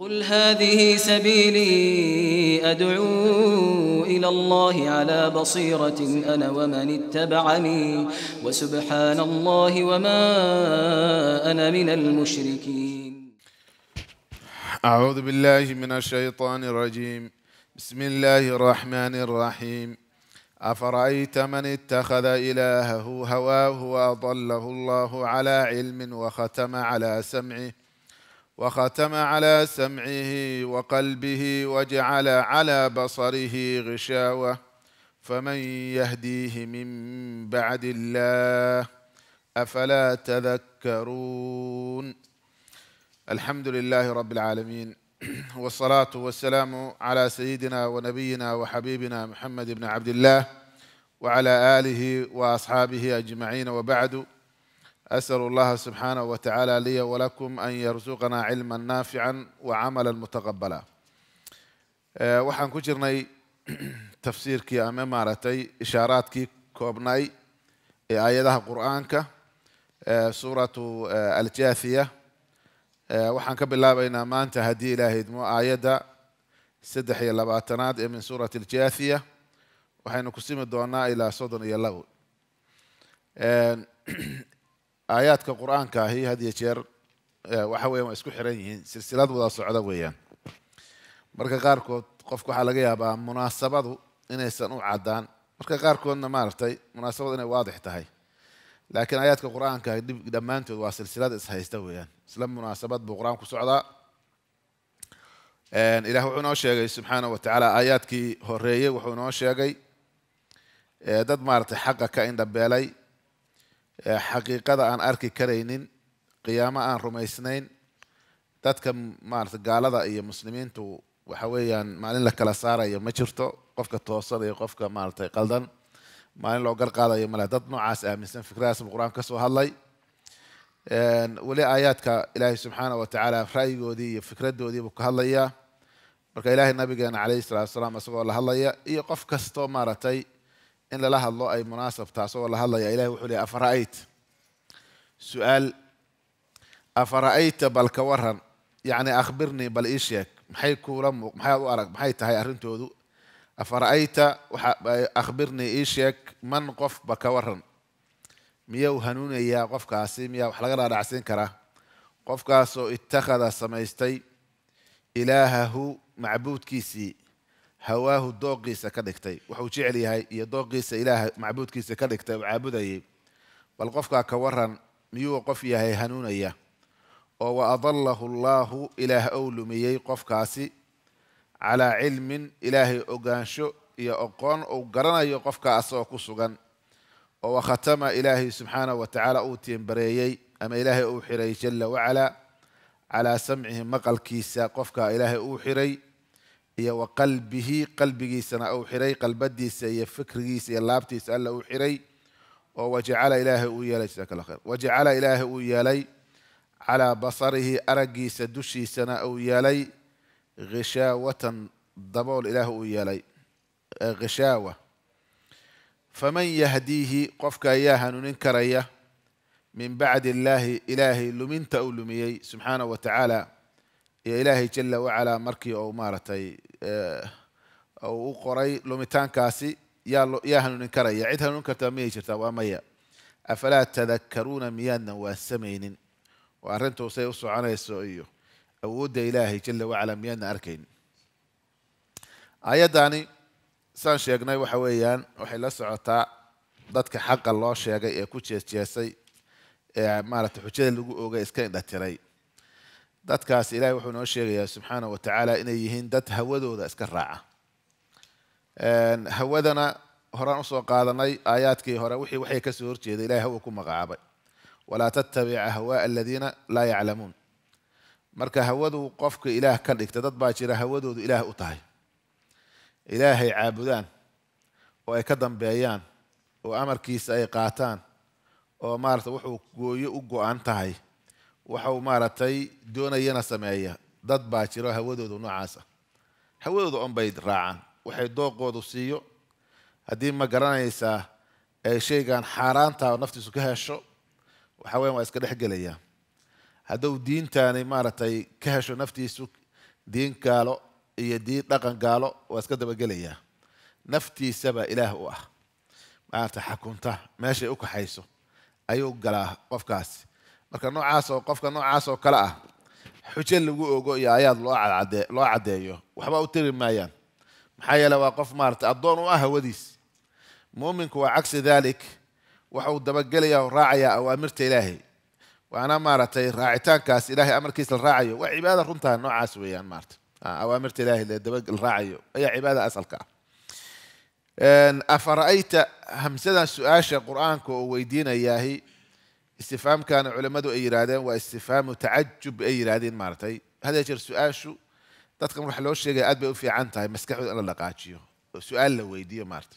قل هذه سبيلي أدعو إلى الله على بصيرة أنا ومن اتبعني وسبحان الله وما أنا من المشركين أعوذ بالله من الشيطان الرجيم بسم الله الرحمن الرحيم أفرأيت من اتخذ إلهه هواه وأضله الله على علم وختم على سمعه وختم على سمعه وقلبه وجعل على بصره غشاوة فمن يهديه من بعد الله أفلا تذكرون الحمد لله رب العالمين والصلاة والسلام على سيدنا ونبينا وحبيبنا محمد بن عبد الله وعلى آله وأصحابه أجمعين وبعد اسال الله سبحانه وتعالى لي ولكم ان يرزقنا علما نافعا وعملا متقبلا آه، وحن كجرني تفسير كي امام مارتي اشارات كي كوبناي ايادها قران كا آه، سوره آه، الجاثيه وحن كبلا بين ما انت هدي الله مو ايدا سدحي لباتناد من سوره الجاثيه وحين كسيم دونا الى صدن يلغو aayaadka qur-aanka ahi had iyo jeer waxa weyan waa isku xiran yihiin silsilad wada socda weeyaan marka qaarkood qofka waxaa laga yaabaa munaasabadu inaysan u caddaan marka qaarkoodna maaragtay munaasabadu inay waadix tahay laakiin aayaadka qur-aanka ahi dhammaantood waa silsilad ishaysta weeyaan isla munaasabad buu qur-aanku socdaa ilah wuxuu inoo sheegay subxaana wa tacaala aayaadkii horeeyey wuxuu inoo sheegay dad maaragtay xaqa ka indhabeelay xaqiiqada aan arki karaynin qiyaamo aan rumaysnayn dadka maarata gaalada iyo muslimiintu waxa weeyaan maalin la kala saarayo ma jirto qofka toosan iyo qofka maaratay qaldan maalin loo gar qaadayo male dad noocaas aaminsan fikradaas buu qur-aanka ka soo hadlay weli aayaadka ilaahay subxaana wa tacaala ra'yigoodii iyo fikradoodii buu ka hadlayaa marka ilaahay nabigeena calayhi salatu wasalaam isagoo la hadlaya iyo qof kastoo maaragtay in lala hadlo ay munaasab taasoo la hadlaya ilahi wuxuu leehay afara'ayt su'aal afara'ayta bal ka waran yacni akhbirnii bal ii sheeg maxay kuula mu maxaad u arag maxay tahay arrintoodu afara'ayta waxa akhbirnii ii sheeg man qofba ka waran miyau hanuunayaa qofkaasi miyaa wax laga dhaadhacsiin karaa qofkaasoo ittakhada samaystay ilaahahu macbuudkiisii hawaahu dooqiisa ka dhigtay wuxuu jecel yahay iyo dooqiisa ilaah macbuudkiisa ka dhigtay oo caabudayay bal qofkaa ka waran miyuu qof yahay hanuunaya oo wa adalahu allaahu ilaah ou lumiyey qofkaasi calaa cilmin ilaahay ogaansho iyo aqoon uu garanayo qofkaa asagoo ku sugan oo wakhatama ilaahay subxaanah wa tacaala uu tiimbareeyey ama ilaahay uu xiray jalla wacalaa calaa samcihi maqalkiisa qofkaa ilaahay uu xiray هي وقلبه قلب جيسنا أو حري قلب دي سي فكر جيس يا لابتي سأل أو حري وجعل إله ويا لي جزاك الله وجعل إله ويا لي على بصره أرجي سدشي سنة أو لي غشاوة ضبول إله ويا لي غشاوة فمن يهديه قفك إياها ننكريه من بعد الله إلهي لمنت أو سبحانه وتعالى يا إلهي جل وعلا مركي أو مارتي آه، أو قري لومتان كاسي يا يا هنون كري يا عيد هنون كرتا مي شرتا وامي أفلا تذكرون ميانا وسمين وأرنتو سيوسو على السؤيو أود إلهي جل وعلا ميانا أركين أيداني سان شيغناي وحويان وحيلا سعطا ضدك حق الله شيغاي كوتشي سياسي آه، مارتي حجي لوغو اسكين ذا dadkaas ilaahay wuxuu noo sheegayaa subxaana wa tacaala inay yihiin dad hawadooda iska raaca hawadana horaan usoo qaadanay aayaadkii hore wixii waxay kasoo horjeeday ilahay hawa ku magacaabay walaa tattabica hawaa aladiina laa yaclamuun marka hawadu qofka ilaah ka dhigta dad baa jira hawadoodu ilaah u tahay ilaahay caabudaan oo ay ka dambeeyaan oo amarkiisa ay qaataan oo maarata wuxuu gooyo u go-an tahay waxau maaragtay doonayana sameeya dad baa jiro hawadoodu noocaas ah hawadoodu onbay raacaan waxay dooqoodu siiyo haddii ma garanaysaa shaygan xaaraanta naftiisu ka hesho waxa weyan waa iska dhexgelaya hadduu diintaani maaragtay ka hesho naftiisu diin gaalo iyo diin dhaqan gaalo waa iska dabagelayaa naftiisaba ilaah u ah maarata xakunta meeshay u kaxayso ayuu galaa qofkaasi marka noocaas qofka noocaas oo kale ah xujo lagu ogo iyo ayaad loo caddeeyo waxba u tiri maayaan maxaa yeele waa qof maaratay addoon u ah hawadiis muminku waa cagsi daalik waxuu dabagelayaa oo raacayaa awaamirta ilaahay waana maaragtay raacitaankaas ilaahay amarkiisa la raacayo waa cibaada runtaa noocaas weeyaan maarata awaamirta ilaahay la dabaraacayo ayaa cibaada asalka ah afa hamsadan su-aasha qur-aanka oo weydiinayahay istifhaamkaana culammadu ay yidhaahdeen waa istifhaamu tacajub ay yidhaahdeen maaragtay hadee jeer su-aashu dadkan wax loo sheegaya aad bay u fiican tahay maskaxdooda in la dhaqaajiyo oo su-aal la weydiiyo maarata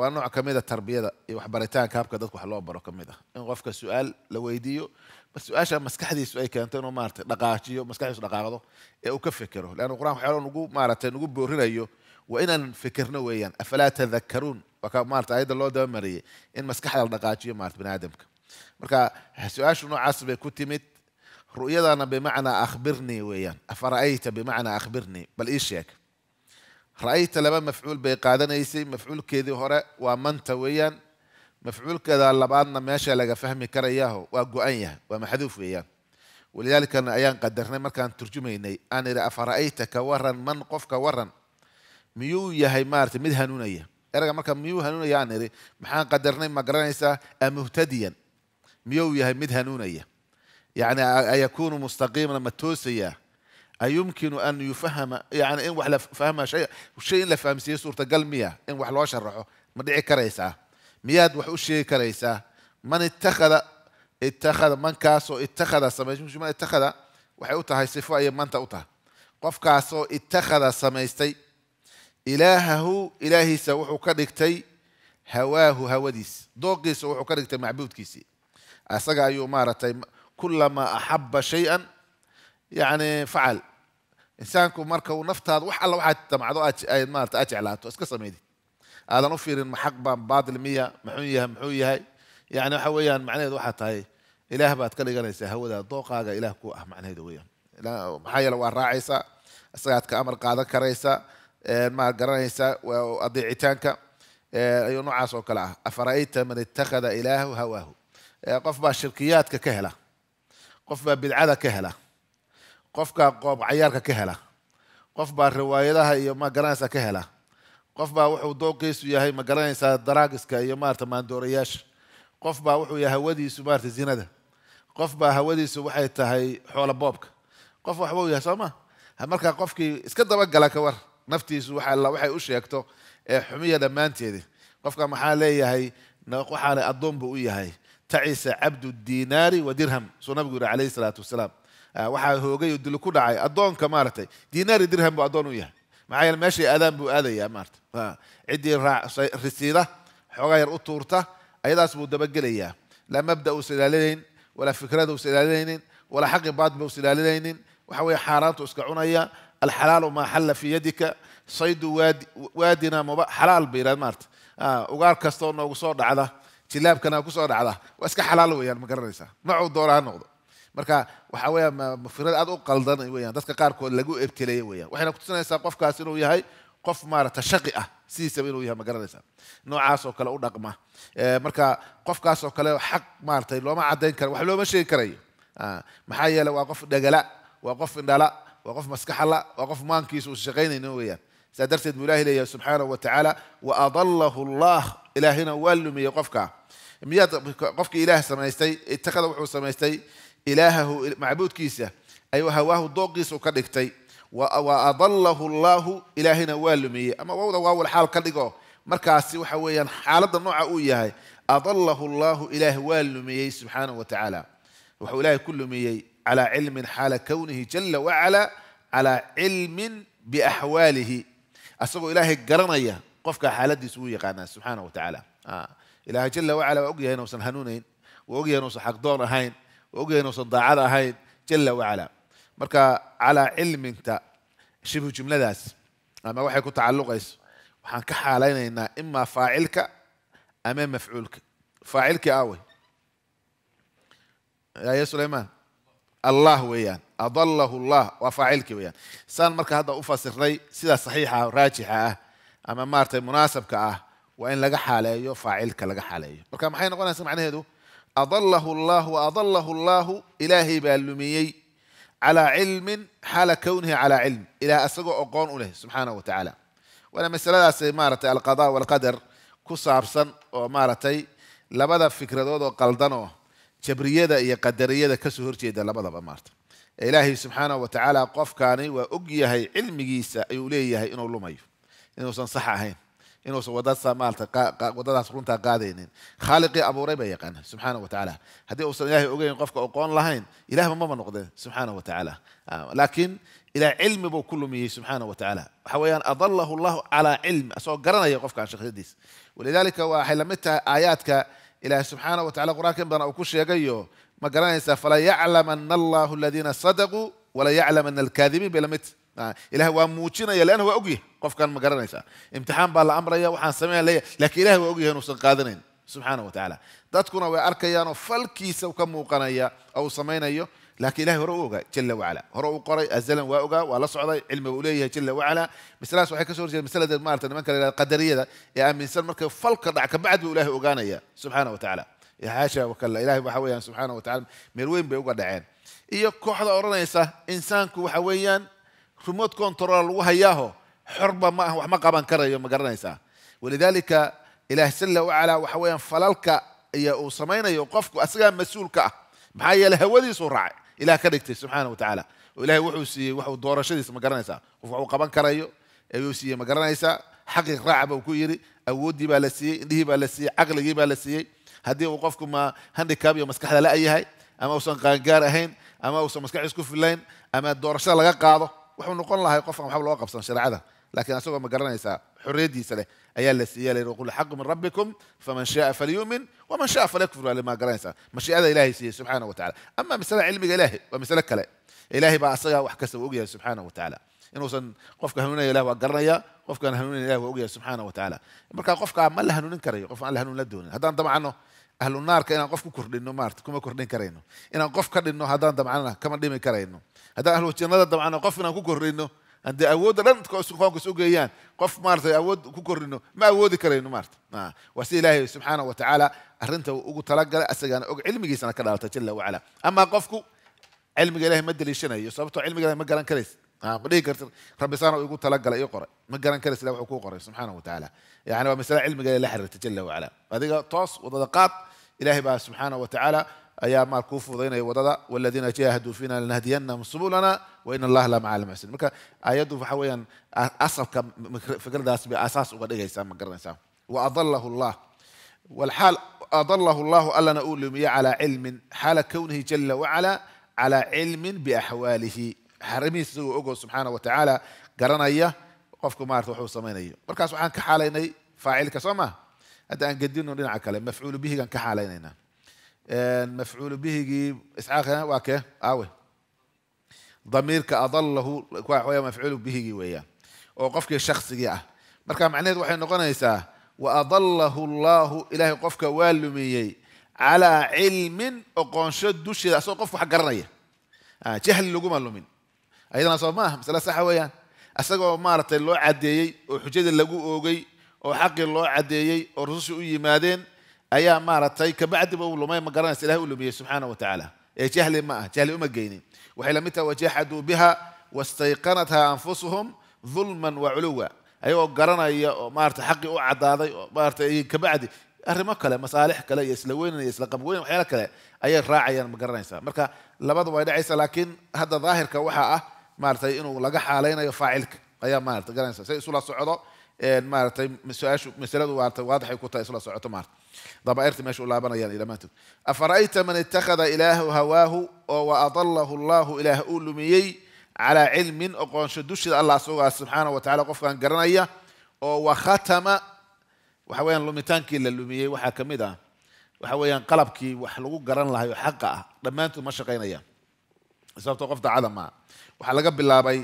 waa nooc ka mid a ah tarbiyada iyo waxbaritaanka habka dadka wax loo baro ka mid ah in qofka su-aal la weydiiyo bal su-aasha maskaxdiisu ay keento inuu maarata dhaqaajiyo maskaxdiisu dhaqaaqdo ee uu ka fekero leannu qur-aanka waxyaalo nugu maarata nugu boorinayo waa inaan fekerno weeyaan afalaa tadakaruun waa ka maarata marka su-aashuna noocaas bay ku timid ru'yadana bimacnaa akhbirnii weeyaan afara'ayta bimacnaa akhbirnii bal ii sheeg ra'ayta laba mafcuul bay qaadanaysay mafcuulkeedii hore waa manta weeyaan mafcuulkeeda labaadna meesha laga fahmi karayaaho waa go-an yahay waa maxduuf weeyaan walidaalikana ayaan qadarnay markaan turjumaynay aan idhi afara'ayta ka waran man qofka waran miyuu yahay maarata mid hanuunaya erga marka miyuu hanuunaya aan idhi maxaan qadarnay ma garanaysaa amuhtadiyan ميو يا يهمدها نونية يعني أيكون مستقيما متوسيا أيه. أيمكن أن يفهم يعني إن وحلا فهم شيء وشيء إلا فهم سيسورة صورة قل ميا إن وحلا وش مدعي ما دعي كريسة مياد وحوش كريسة من اتخذ اتخذ من كاسو اتخذ سمايش مش من اتخذ وحيوتها هاي صفة أي من تأوتها قف كاسو اتخذ سمايستي إلهه إلهي سوحو كاركتي هواه هواديس دوقي سوحو كاركتي معبود كيسي أسقى أيو مارتي كلما أحب شيئا يعني فعل إنسانكم مركو نفط هذا وحلا واحد تم عدو أتش أي مارت على تو أسكس ميدي هذا نفير المحق بام بعض المية محوية محوية هاي يعني حويا معنى ذو حتى هاي إله بات كلي قال إنسان هو ذا ضوق هذا إله كو أه معنى ذو ويا لا محايا لو الراعيسا أسقعت كأمر قادة كريسا آه، ما قرنيسا وأضيع تانك أي آه، نوع عصو كلاه أفرأيت من اتخذ إله هواه qof baa shirkiyaadka ka hela qof baa bidcada ka hela qof baa qoob cayaarka ka hela qof baa riwaayadaha iyo ma garanaysaa ka hela qof baa wuxuu dooqiisu yahay ma garanaysaa daraagiska iyo maarata maandoorayaasha qof baa wuxuu yahay hawadiisu maarata zinada qof baa hawadiisu waxay tahay xoola boobka qof waxbuu yahay soo ma markaa qofkii iska dabagala ka war naftiisu waala waxay u sheegto ee xumiya dhammaanteedi qofka maxaa leeyahay waxaana addoon buu u yahay تعيس عبد الدينار ودرهم سنة بقول عليه الصلاة والسلام آه، وحا هو جاي يدل كل أدون كمارتي دينار درهم بأدون وياه معايا ماشي أدم بأدي يا مارت عدي را رسيرة حغير أطورتا أيضا سبو دبقلي لا مبدا وسلالين ولا فكرة وسلالين ولا حق بعض سلالين وحوي حارات وسكعون الحلال ما حل في يدك صيد وادي وادنا مبا حلال بيراد مارت آه وقال كستون وقصور على jilaabkana kusoo dhacda waa iska xalaal weyaan ma garanaysaa noocuu doona ha noqdo marka waxa weya mafirad aad u qaldan weyaan dadka qaarkood lagu ebtelaya weyaan waxayna kutusinaysaa qofkaas inuu yahay qof maarata shaqi ah sidiisaba inuu yahay ma garanaysaa noocaasoo kale u dhaqma eh, marka qofkaasoo kale xaq maaratay looma caddayn kara wax looma sheegi karayo ah, maxaa yeele waa qof dhegala waa qof indhala waa qof maskaxala waa qof maankiisa uusa shaqaynayno weyaan sidaa darteed buu ilahi leeyahay subxaanahu wa tacaala waadallahu allah ilaahina waa lumiyey qofka miyaad qofkii ilaah samaystay itakada wuxuu samaystay ilaahahu macbuudkiisa ayuu hawaahu dooqiisu ka dhigtay wa adallahu allaahu ilaahayna waa lumiyey ama wowda waawal xaal ka dhigo markaasi waxa weeyaan xaaladda nooca uu yahay adallahu llahu ilaah waa lumiyey subxaanahu wa tacaala wuxuu ilaahay ku lumiyey calaa cilmin xaala kownihi jala wacala calaa cilmin biaxwaalihi asagoo ilaahay garanaya qofka xaaladiisu wuu yaqaanaa subxaanah wa tacaala ah ilahay jala wacala waa ogyahay inuusan hanuunayn waa ogyahay inuusan xaqdoon ahayn waa ogyahay inuusan daacad ahayn jala wacala marka calaa cilminta shibhu jumladaas ama waxay ku tacalluqayso waxaan ka xaalaynaynaa imaa faacilka ama mafcuulka faacilkii awey ya sulaymaan allah weeyaan adalahu llah waa faacilkii weeyaan saan marka hadda u fasirnay sidaa saxiixa rajixa ah ama maaratay munaasabka ah waa in laga xaaleeyo faacilka laga xaaleeyo marka maxay noqonaysa macnaheedu adallahu allah adallahu allaahu ilaahay baa lumiyey calaa cilmin xaala kownihi calaa cilm ilaah isagoo aqoon u leh subxaanahu wa tacaala waana masaladaas maaratay alqada walqadar ku saabsan oo maaragtay labada fikradood oo qaldanoo jabriyada iyo qadariyada kasoo horjeeda labadaba maarata ilaahay subxaanahu wa tacaala qofkaani waa og yahay cilmigiisa ayuu leeyahay inuu lumayo inuusan sax ahayn inuusan wadada maarata wadadaas runtaa qaadaynin khaaliqii abuuray baa yaqaana subxaana wa tacaala haddii uusan ilaahay ogeyn qofka oqoon lahayn ilahba maba noqdeen subxaana wa tacaala ah, laakiin ilaa cilmi buu ku lumiyey subxaana wa tacaala waxa weeyaan adalahu llahu calaa cilmi asagoo garanaya qofkan shakhsiyadiisa walidaalika waxay la mid tahay aayaadka ilaahay subxaana wa tacala qur'aanka in badan uu ku sheegayo ma garanaysaa fala yaclamana allahu aladiina sadaquu wala yaclamana alkaadibiin bay la mid tahay ah, ilahay waa muujinaya leanna waa ogyahay qofkan ma garanaysaa imtixaan baa la amraya waxaan sameyn leeya laakiin ilahay waa ogyahay inuusan qaadanayn subxaana wa tacaala dadkuna way arkayaanoo falkiisa ka muuqanaya ou samaynayo laakiin ilahay hore u ogaa jala wacala hore u qoray azalan waa ogaa waa la socday cilmi buu leeyahay jala wacala masaladaas waxay kasoo horjeeda masaladeed maarata nimanka la yihahda qadariyada ee aaminsan markay falka dhac kabacd buu ilahay ogaanaya subxaana wa tacaala xaasha wakalla ilahay waxa weeyaan subxaana wa tacaala meel weyn bay uga dhaceen iyo kooxda odhanaysa insaanku waxa weeyaan remote control lagu hayaaho حربة ما هو ما قابان كره يوم قرنيسا ولذلك إلى سل وعلى وحويا فللك يا وسمينا يوقفك أسرع معايا له ودي سرعة إلى كدكتي سبحانه وتعالى وإلى وحو سي وحو دورة شديس ما قرنيسا وحو قبان كرايو أيو سي ما قرنيسا حق رعب وكويري أودي بالسي إندي بالسي عقلي بالسي هدي وقفك ما هندي كابي ومسكح لا أي هاي أما وصل قانقار هين أما وصل مسكح يسكو في اللين أما دورة شديس لغا قاضو وحو نقول الله يقفهم حول وقف سنشرع هذا lakiin asagoo ma garanaysaa xorriyaddiisa leh ayaa la siiya la yidhi qul xaqu min rabbikum faman shaaa falyuumin waman shaaa falyakfur baa ma garanaysaa mashiicada ilahay siiyey subxaana wa tacala ama masalada cilmiga ilahay waa masale kale ilahay baa asagaa wax kasta u ogyahay subxaana wa tacaala inuusan qofka hanuunaya ilah waa garanaya qofkaan hanuunaya ilah waa ogyahay subxaana wa tacaala marka qofkaa ma la hanuunin karayo qof aan la hanuun la doonin haddaan damcano ahlu naarka inaan qof ku kordhinno maarata kuma kordhin karayno inaan qof ka dhinno haddaan damcana haddii awoodda dhan qofkaas u geeyaan qof maarata awood ku korrino ma awoodi karayno maarata waa si ilaahay subxaana wa tacaala arrinta ugu talagalay asagaana og cilmigiisana ka dhaalatay jala wacala amaa qofku cilmiga ilahay ma deliishanayo sababtoo cilmiga ilahay ma garan karays dhihi kartid rabbi saana igu talagalay ii qoray ma garan karays ilah wuxuu kuu qoray subxaana wa tacaala yani waa masale cilmiga ilahay la xiriirta jala wacala adiga toos wadada qaad ilaahay baa subxaana wa tacaala ayaa maalkuu fudaynaya wadada waladiina jaahaduu fiina lanahdiyannahum subulana wain allaha la maca lmuxsin marka ayaddu waxa weeyaan asalka fikradaas bay asaas uga dhigaysaa ma garanaysaa waadalahu llah walxaal adalahu llahu allana uu lumiye calaa cilmin xaala kownihi jala wacala calaa cilmin biaxwaalihi xaramihiis isagoo ogo subxaana wa tacaala garanaya qofku maarata wuxuu samaynayo markaas waxaan ka xaalaynay faacilka soo maha hadda aan gedino dhinaca kale mafcuulu bihigaan ka xaalaynaynaa mafcuulu bihigii isxaaqna waa kee awe damiirka adallahu waa mafcuul bihigii weeyaan oo qofkii shaksigii ah marka macnaheedu waxay noqonaysaa wa adallahu allahu ilaahay qofka waa lumiyey calaa cilmin oqoonsho dusheeda asagoo qofku wax garanaya ah, jahli laguma lumin ayadana soo maaha masale saxa weeyaan asagoo maaragtay loo caddeeyey oo xujadii lagu oogay oo xaqii loo caddeeyey oo rususha u yimaadeen ايا مارتاي كبعد بقول ما مقران الهي ولوميه سبحانه وتعالى ايش جهل ما جهل ام الجيني وحيلا متى وجحدوا بها واستيقنتها انفسهم ظلما وعلوا ايوه قرانا يا مارت حقي اوعد هذا مارت كبعد ارمى كلا مصالح كلا يسلوين يسلقب وين وحيلا كلا اي راعي انا مقران الاسلام مركا لبض وايد عيسى لكن هذا ظاهر كوحا مارت انه لقح علينا يفاعلك ايا مارت قران الاسلام سيسول الصعوده maaratay su-aashu masaladu maarata waadaxay ku tahay isla socoto maarata dabaa'irta meesha u laabanayaan dhammaantood afara'ayta man ittakhada ilaahu hawaahu oo wa adalahu allahu ilaah uu lumiyey calaa cilmin oqoonsho dushida allah asagoo subxaanahu wa tacala qofkan garanaya oo wa khatama waxa weeyaan lumitaankii la lumiyey waxaa ka mid ah waxa weeyaan qalabkii wax lagu garan lahayo xaqa ah dhammaantood ma shaqaynayaan sababto qof dacada maa waxaa laga bilaabay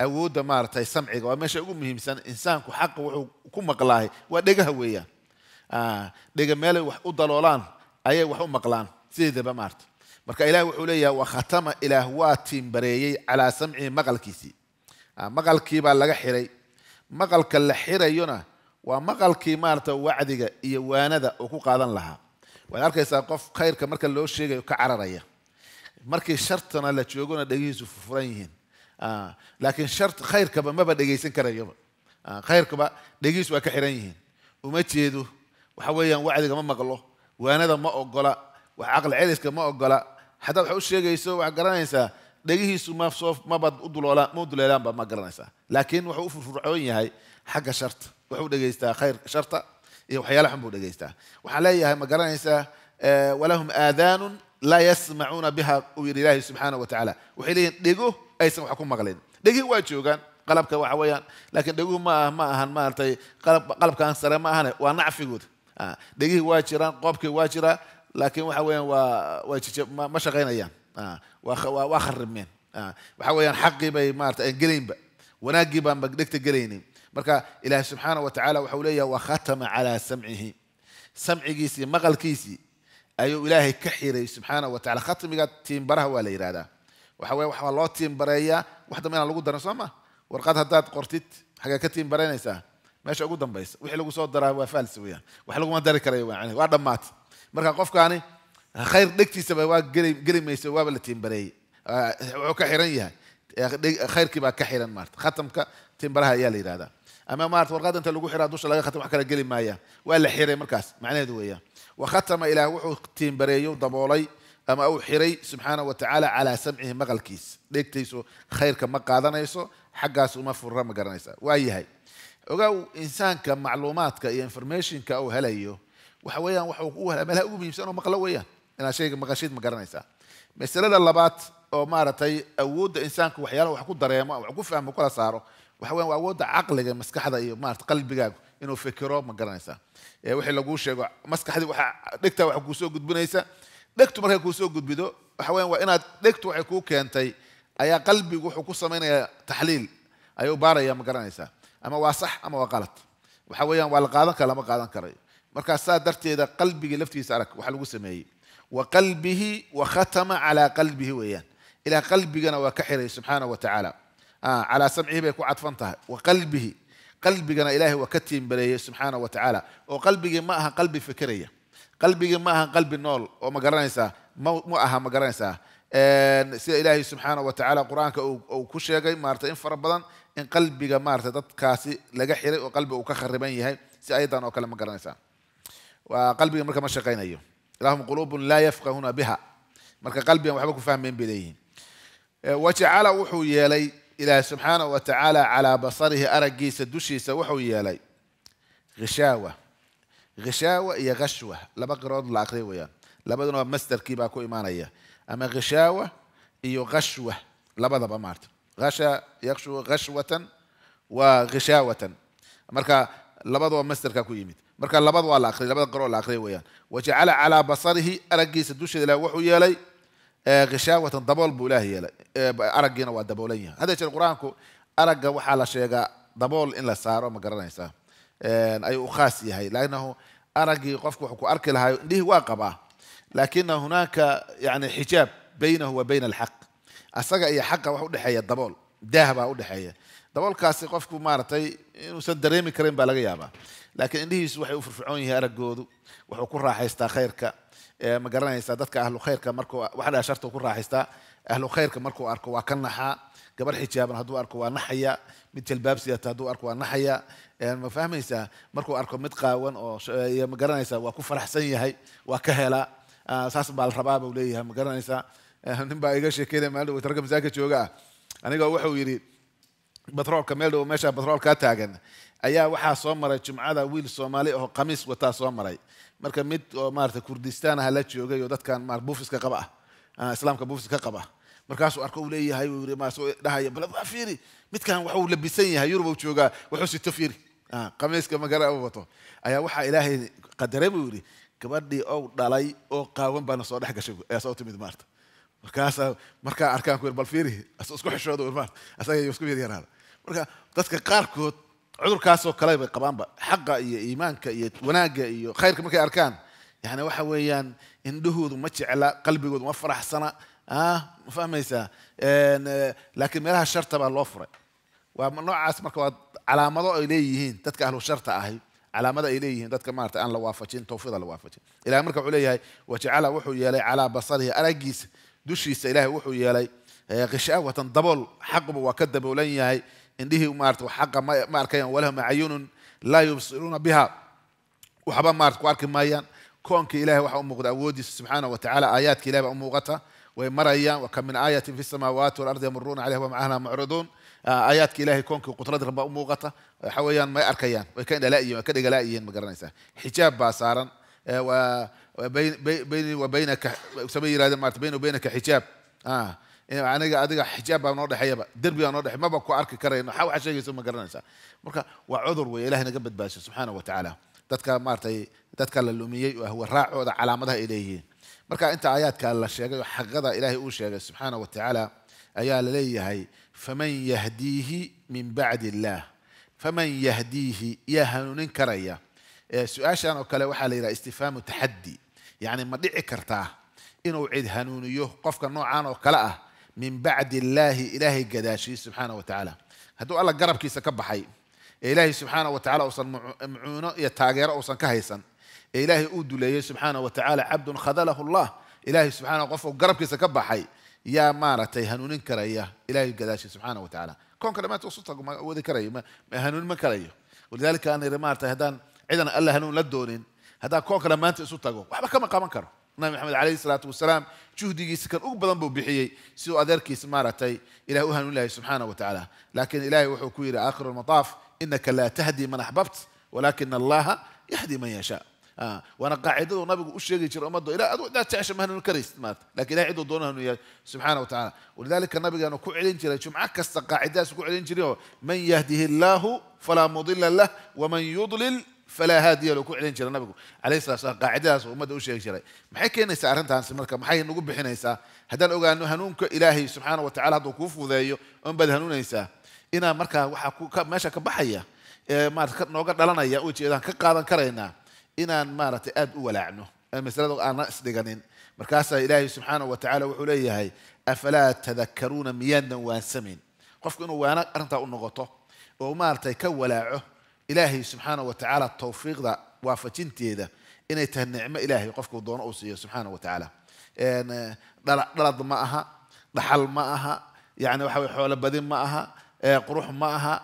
awoodda maaratay samciga waa meesha ugu muhiimsan insaanku xaqa wuxuu ku maqlaahay waa dhegaha weeyaan ah, dhega meelay wax u daloolaan ayay wax u maqlaan sideedaba maarata marka ilahi wuxuu leeyahay wakhatama ilaah waa tiimbareeyey calaa samcihi maqalkiisii ah, maqalkiibaa laga xiray maqalka la xirayona waa maqalkii maarata wacdiga iyo waanada uu ku qaadan lahaa waad arkaysaa qof khayrka marka loo sheegayo ka cararaya markii shartana la joogona dhegihiisu fufuran yihiin Ah, laakiin shart khayrkaba maba dhegaysan karayaba ah, khayrkaba dhegiis waa ka xiran yihiin uma jeedo waxa weeyaan wacdiga ma maqlo waanada ma ogola wax caqli celiska ma ogola haddaad wax u sheegayso waxaad garanaysaa dhegihiisu masoo mabad uduloola ma uduleelaanba ma garanaysaa laakiin wuxuu u furfurcoon yahay xagga sharta wuxuu dhegaystaa khayr sharta iyo waxyaala xun buu dhegaystaa waxaan leeyahay ma garanaysaa eh, walahum aadaanun laa yasmacuuna biha uu yidhi ilaahi subxaana wa tacaala waxay leeyihin dhego aysan wax ku maqlin dhegihii waa joogaan qalabka waxa weeyaan laakiin dheguhu maah ma ahan maaragtay qalabkan sare ma ahane waa nacfigood ah, dhegihii waa jiraan qoobkii waa jiraa laakiin waxa weeyaan waa waa jije ma shaqaynayaan ah, waa kharibmeen ah, waxa weeyaan xaqii bay maarata aan gelaynba wanaaggii baan dhegta gelaynin marka ilaahi subxaana wa tacala waxau leeyahay wakhatama calaa samcihi samcigiisii maqalkiisii ayuu ilaahay ka xiray subxaana wa khatmiga tiimbaraha waa la yidhahdaa waxa weye waxbaa loo tiimbareeyaa wax dambe inaan lagu daran soo ma warqad haddaad qortid xagee ka tiimbareynaysaa meesha ugu dambaysa wixii lagu soo daraa waa faals weyaan wax laguma dari karayo waan waa dhammaatay marka qofkaani khayr dhegtiisaba waa geli mayso waaba la tiimbareeyey wuxuu ka xiran yahay khayrkii baa ka xiran maarata khatamka tiimbaraha ayaa la yidhahdaa ama maarata warqadda inta lagu xiraa dusha laga khatam wax kala geli maaya waa la xiray markaas macnaheedu weeyaan wa khatama ilaah wuxuu tiimbareeyo daboolay ama uu xiray subxaana wa tacaala calaa samcihi maqalkiis dheegtaysu khayrka ma qaadanayso xaggaas uma furra ma garanaysa waayahay ogaaw insaanka macluumaadka iyo informationka uu helayo waxa weeyaan waxuu ku hela meelaha ugu muhiimsan oo maqlo weeyaan inaad shayga maqashid ma garanaysaa masalada labaad oo maaragtay awoodda insaanku waxyaala wax ku dareemo wax ku fahmo kala saaro waxa weyan waa awoodda caqliga maskaxda iyo maarata qalbigaagu inuu fikiro ma garanaysaa wixii laguu sheego maskaxdii waxa dhegtaa wax kuusoo gudbinaysa dhegtu markay kuusoo gudbido waxa weyan waa inaad dhegtu waxay kuu keentay ayaa qalbigu wuxuu ku samaynayaa taxliil ayuu baaraya ma garanaysaa ama waa sax ama waa qalad waxa weeyaan waa la qaadan kara lama qaadan karayo markaas saa darteeda qalbiga laftiisa arag waxa lagu sameeyey wa qalbihi wa khatama calaa qalbihi weeyaan ilaa qalbigana waa ka xiray subxaana wa tacaala calaa samcihi bay ku cadfan tahay wa qalbihi qalbigana ilaahay waa ka tiimbaleeyey subxaana wa tacaala oo qalbigii ma aha qalbi fikeraya قلبي ما قلبي نول وما قرانيسا مو مو اها ما قرانيسا ان آه، سي الهي سبحانه وتعالى قرانك او كشيغي مارتا ان فربدان ان قلبي مارتا دتكاسي لا خيري وقلبي او كخربان يحي سي ايضا او كلام قرانيسا وقلبي مركه ما شقين ايو لهم قلوب لا يفقهون بها مركه قلبي ما حبك فاهم من بيليين آه، وتعالى وحو يلي الى سبحانه وتعالى على بصره ارجيس دشيس وحو يلي غشاوه غشاوة يا غشوة لا بقرض لا قريوة لا بدنا مستر كيبا كو إيمانية أما غشاوة إيو غشوة لا بدا بمارت غشا يغشو غشوة وغشاوة مركا لبضوا مستر كاكو يميت مركا لبضوا على آخر لبض قرو على آخر ويان وجعل على بصره أرجيس الدوش إلى وحو يلي آه، غشاوة ضبول بولاه يلي أرجينا آه، ودبولين هذا القرآن كو أرجع وحال شيء ضبول إن لا صاروا ما قرنا ayuu khaas yahay lakinnahu araggii qofku wuxuu ku arki lahaa indhihii waa qabaa laakina hunaaka yani xijaab baynahu wa bayna alxaq asaga iyo xaqa wax udhexeeya dabool daah baa udhexeeya daboolkaasi qofku maaratay inuusan dareemi karin baa laga yaabaa laakiin indhihiisu waxay u firfircoon yihiin araggoodu wuxuu ku raaxaystaa khayrka ma garanaysaa dadka ahlu khayrka markuu waxdhaa shartuu ku raaxaystaa ahlu khayrka markuu arko waa ka naxaa gabar xijaaban hadduu arko waa naxaya mid jalbaab sidata hadduu arko waa naxaya ma fahmaysaa markuu arko mid qaawan oo eh, ma garanaysaa waa ku faraxsan yahay waa ka helaa ah, saas baa la rabaa buu leeyahay ma garanaysaa eh, nin baa iga sheekeynaya meel dhow targa masaaka jooga ah aniga wuxuu yidhi batroolka meel dhow meesha batroolkaa taagan ayaa waxaa soo maray jumcada wiil soomaali oo khamiis wataa soo maray marka mid oo maarata kurdistaan aha la joogay oo dadkan ma buufiska qaba ah islaamka buufiska qaba markaasuu arko u leeyahay uu yidhi ma dhahaya bal fiiri midkan waxuu labisan yahay yurub joogaa wuxuu sito fiiri Ah, qamiiska magara u wato ayaa waxaa ilaahay qadaray buu yidhi gabadhii ou dhalay oo qaawan baana soo dhex gashay ayaa soo timid maarta markaasaa markaa arkaan ku bal fiiri isku xishooda maarta asaga isku yaryaraada marka dadka qaarkood cudurkaasoo kale bay qabaanba xaqa iyo iimaanka iyo wanaagga iyo khayrka markay arkaan yani waxa weeyaan indhahoodu ma jecla qalbigoodu ma faraxsana ah, ma fahmaysaa laakiin meelaha sharta baa loo furay waa noocaas marka waad calaamado ay leeyihiin dadka ahlu sharta ahi calaamada ay leeyihiin dadka maarata aan la waafajin tawfiida la waafajin ilahay marka wuxuu leeyahay wajacala wuxuu yeelay calaa basarihi araggiisa dushiisa ilaahay wuxuu yeelay qishaawatan dabool xaquba waa ka daboolan yahay indhihii maarata xaqa ma arkayaan walahum acyunun laa yubsiruuna biha waxba maarata ku arki maayaan koonka ilahay waxaa u muuqda awoodiisa subxaana wa tacala aayaadka ilahay baa u muuqata way marayaan wa ka min aayatin fi samaawaati walardi yamuruuna caleyha wa macaha macruduun Ah, aayaadka ilahay koonkii qudrada raba u muuqata waxa weeyaan may arkayaan way ka indhalaayihin way ka dhegalaayihiin ma garanaysaa xijaab baa saaran bayni wa xijaab ah, aniga adiga xijaab baa noo dhexeeyaba derbi baa noo dhexeey maba ku arki karayno xa waxa sheegayso ma garanaysaa marka waa cudur weeye ilahay naga badbaadiso subxaana wa tacaala dadka maaratay dadka la lumiyey oo calaamadaha ay leeyihiin marka inta aayaadka la sheegay oo xaqada ilaahay uu sheegay subxaana wa tacaala ayaa la leeyahay faman yahdiihi min bacdi illaah faman yahdiihi yaa hanuunin karaya su-aashan oo kale waxaa la yidhaha istifhaamu taxaddi yacni ma dhici kartaa inuu cid hanuuniyo qofka noocan oo kale ah min bacdi illaahi ilaahay gadaashiis subxaana wa tacaala hadduu alla garabkiisa ka baxay ee ilaahay subxaana wa tacala uusan macuuno iyo taageero uusan ka haysan ee ilaahay uu duleeyey subxaana wa tacaala cabdun khadalahu allah ilaahay subxaana qof garabkiisa ka baxay yaa maaragtay hanuunin karaya ilahay gadaashiis subxaana wa tacaala koonka dhammaanta usuta wadi karayo hanuunin ma karayo walidalika aan yiri maarata haddaan cidan alla hanuun la doonin haddaan koonka dhammaanta isu tago waxba kama qaban karo nabi maxamed alayhi isalaatu wasalaam juhdigiisa kan ugu badan buu bixiyey siduu adeerkiisa maaragtay ilahay u hanuun lahay subxaana wa tacaala laakiin ilahay wuxuu ku yidhi aakhiru lmataaf inaka laa tahdi man axbabt walaakina allaha yahdi man yashaa آه وانا قاعد ونا بيقول وش يجي ترى الى ادو ذات عشان ما نكرس ما لكن لا يعدو دونه انه سبحانه وتعالى ولذلك النبي قال كو علين ترى جمع كست قاعده كو علين ترى من يهده الله فلا مضل له ومن يضلل فلا هادي له كو علين ترى النبي عليه الصلاه والسلام قاعده وما ادو وش يجي ترى ما هي كاين ساعه انت هانس مركه ما هي نغب حنيسا هذا الاوغا انه هنونك الهي سبحانه وتعالى دو كو فوديو ان بد هنونيسا انا مركه وحا كو ماشي كبحيا إيه، ما نوغا يا او جيدان كقادان كرينا inaan maaragtay aada u walaacno masalada aanna isdhiganin markaasaa ilaahay subxaana wa tacala wuxuu leeyahay afalaa tadakaruuna miyaadnan waansamayn qofku inuu waana arrintaa u noqoto oo maaragtay ka walaaco ilaahay subxaana wa tacaala tawfiiqda waafajinteeda inay tahay nicmo ilaahay qofku doono uu siiyo subxaana wa tacaala dhalad ma aha dhaxal ma aha yani waxa weye xoolo badin ma aha qurux ma aha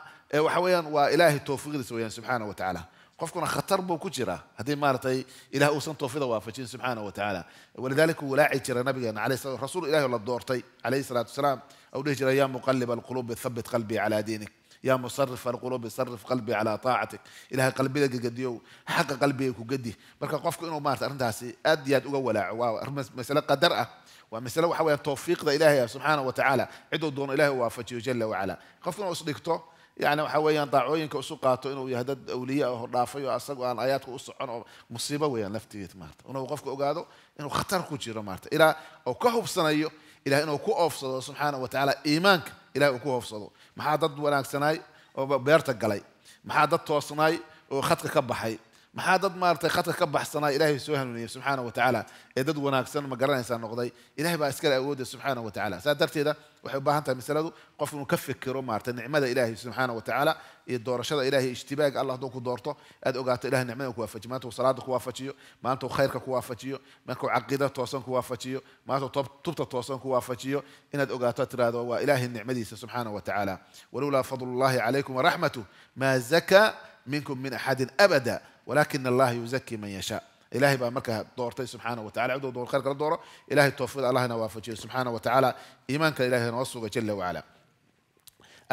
waxa weeyaan waa ilaahay tawfiiqdiisa weyaan subxaana wa tacaala qofkuna khatar buu ku jiraa haddii maaratay ilah uusan toofida waafajin subxaana wa tacaala walidalika uu walaaci jira nabigeena ala rasuul ilahi la doortay calayhi salaatu wasalaam ou dhihi jira yaa muqaliba alqulubi habit qalbii calaa diinik yaa musarif alqulubi sarif qalbii calaa taacatik ilahay qalbida gegediyow xaqa qalbiga ku gedi marka qofku inuu maarata arrintaasi aad iyo aad uga walaaco waa masale qadar ah waa masale waxa weya towfiiqda ilahay ah subxaana wa tacaala ciduu doono ilahi u waafajiyo jala wacala qofkuna isdhigto yani waxa weeyaan daacooyinka isu qaato inuu yahay dad awliya aho dhaafay oo asagoo aan ayaadka u socon oo musiibo weeyaan laftigeed maarta inuu qofku ogaado inuu khatar ku jiro maarta ilaa uu ka hubsanayo ilahay inuu ku oofsado subxaana wa tacaala iimaanka ilahay uu ku hoofsado maxaa dad wanaagsanaay oo beerta galay maxaa dad toosnaay oo khadka ka baxay maxaa dad maaratay khatar ka baxsanaa ilahay soo hanuuniyey subxaana wa tacaala ee dad wanaagsan ma garanaysaa noqday ilahay baa iskale awooda subxaana wa tacala saas darteeda waxay u baahan tahay masaladu qof inuu ka fikiro maarata nicmada ilaahay subxaana wa tacaala iyo doorashada ilahay ijtibaaga allah hadduu ku doorto aad ogaato ilahay nicmada ku waafajiyo maanta salaada ku waafajiyo maanta khayrka ku waafajiyo marka uu toosan ku waafajiyo maanta tubta toosan ku waafajiyo inaad ogaato tiraahdo waa ilaahay nicmadiisa subxaana wa tacaala walowlaa fadlullahi calaykum waraxmatu maa zakaa minkum min axadin abada walakin allaha yuzaki man yashaa ilahay baa markaa doortay subxaana watacala ciduu door khayr kala dooro ilahay towfiid allahna waafajiyo subxaana wa tacaala iimaanka ilahay noo suga jala wacala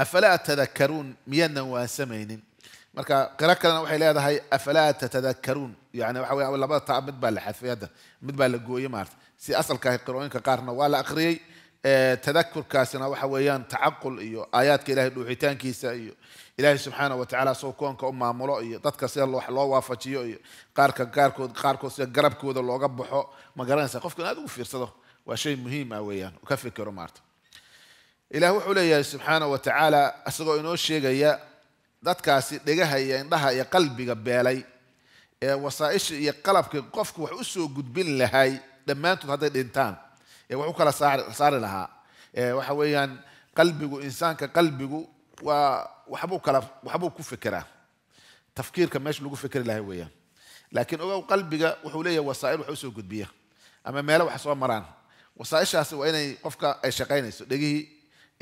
afalaa tadakaruun miyaadnan waasamaynin marka qiro kalena waxay leedahay afalaa tatadakaruun yani waxa wey labada taa mid baa la xadfay hadda mid baa la gooyey maarata si asalka ah qaarna waa la akriyey tadakurkaasina waxa weeyaan tacaqul iyo aayaadka ilahay dhuuxitaankiisa iyo ilaahay subxaana wa tacala koonka u maamulo iyo dadka sida loo waafajiyo iyo qaarka gaarkood qaarkood sida garabkooda looga baxo ma garanaysa qofka in aad ugu fiirsado waa shay muhiim ah weeyaan ka fikiro maarta ilaah wuxuu leeyahay subxaana wa isagoo inoo sheegaya dadkaasi dhegaha iyo indhaha iyo qalbiga beelay ee wasaaisha iyo qalabka qofku wax usoo gudbin lahay dhammaantood hadday dhintaan wax u kala saari lahaa waxa weeyaan qalbigu insaanka qalbigu waa waxbuu kala waxbuu ku fekeraa tafkiirka meesha lagu fekeri lahay weeyaan laakiin ogow qalbiga wuxuu leeyahay wasaa'il wax usoo gudbiya ama meelo wax soo maraan wasaaishaasi waa inay qofka ay shaqaynayso dhegihii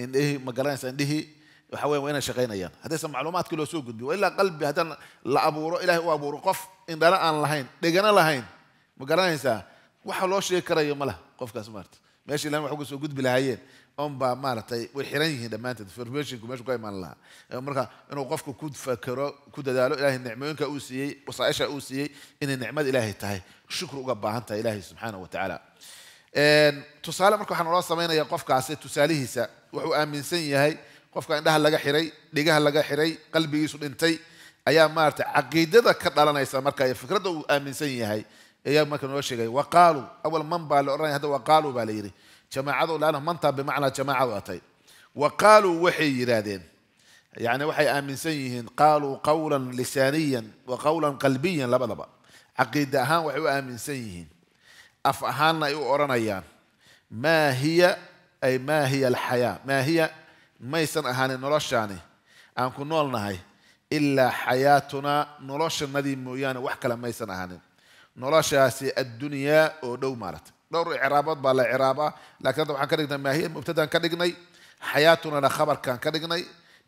indhihii magaranaysa indhihii waxa weyan waa inay shaqaynayaan haddaysan macluumaadkii loo soo gudbiyo ilaa qalbi haddaan la abuuro ilahay u abuuro qof indhana aan lahayn dhegana lahayn ma garanaysaa waxa loo sheegi karayo ma laha qofkaas maarata meesha ilahan waxuga soo gudbi lahaayeen onbaa maaratay way xiran yihiin dhammaanteed formatiinku meeshu ka imaan lahaa marka inuu qofku ku fakero ku dadaalo ilaahay nicmooyinka uu siiyey wasaaisha uu siiyey inay nicmada ilaahay tahay shukri uga baahan tahay ilaahay subxaana wa tacaala tusaale marka waxaan loo samaynaya qofkaasi tusaalihiisa wuxuu aaminsan yahay qofka indhaha laga xiray dhigaha laga xiray qalbigiisu dhintay ayaa maarata caqiidada ka dhalanaysa marka iyo fikradda uu aaminsan yahay ayaa marka noo sheegay waqaaluu awal man baa la odhanaya hadda waqaaluu baa la yidhi jamaacadu laana mantaa bimacnaa jamaacadu atay waqaaluu waxay yidhaahdeen yani waxay aaminsan yihiin qaaluu qawlan lisaaniyan wa qawlan qalbiyan labadaba caqiida ahaan waxay u aaminsan yihiin af ahaanna ay u odhanayaan maa hiya ay maa hiya alxayaa maa hiya maysan ahaanin noloshaani aan ku noolnahay ilaa xayaatunaa noloshanadii mooyaane wax kale maysan ahaanin نولاشاسي الدنيا او دو مالت دور عرابات بالا عرابة لكن طبعا كدقنا ما هي مبتدا كدقنا حياتنا خبر كان كدقنا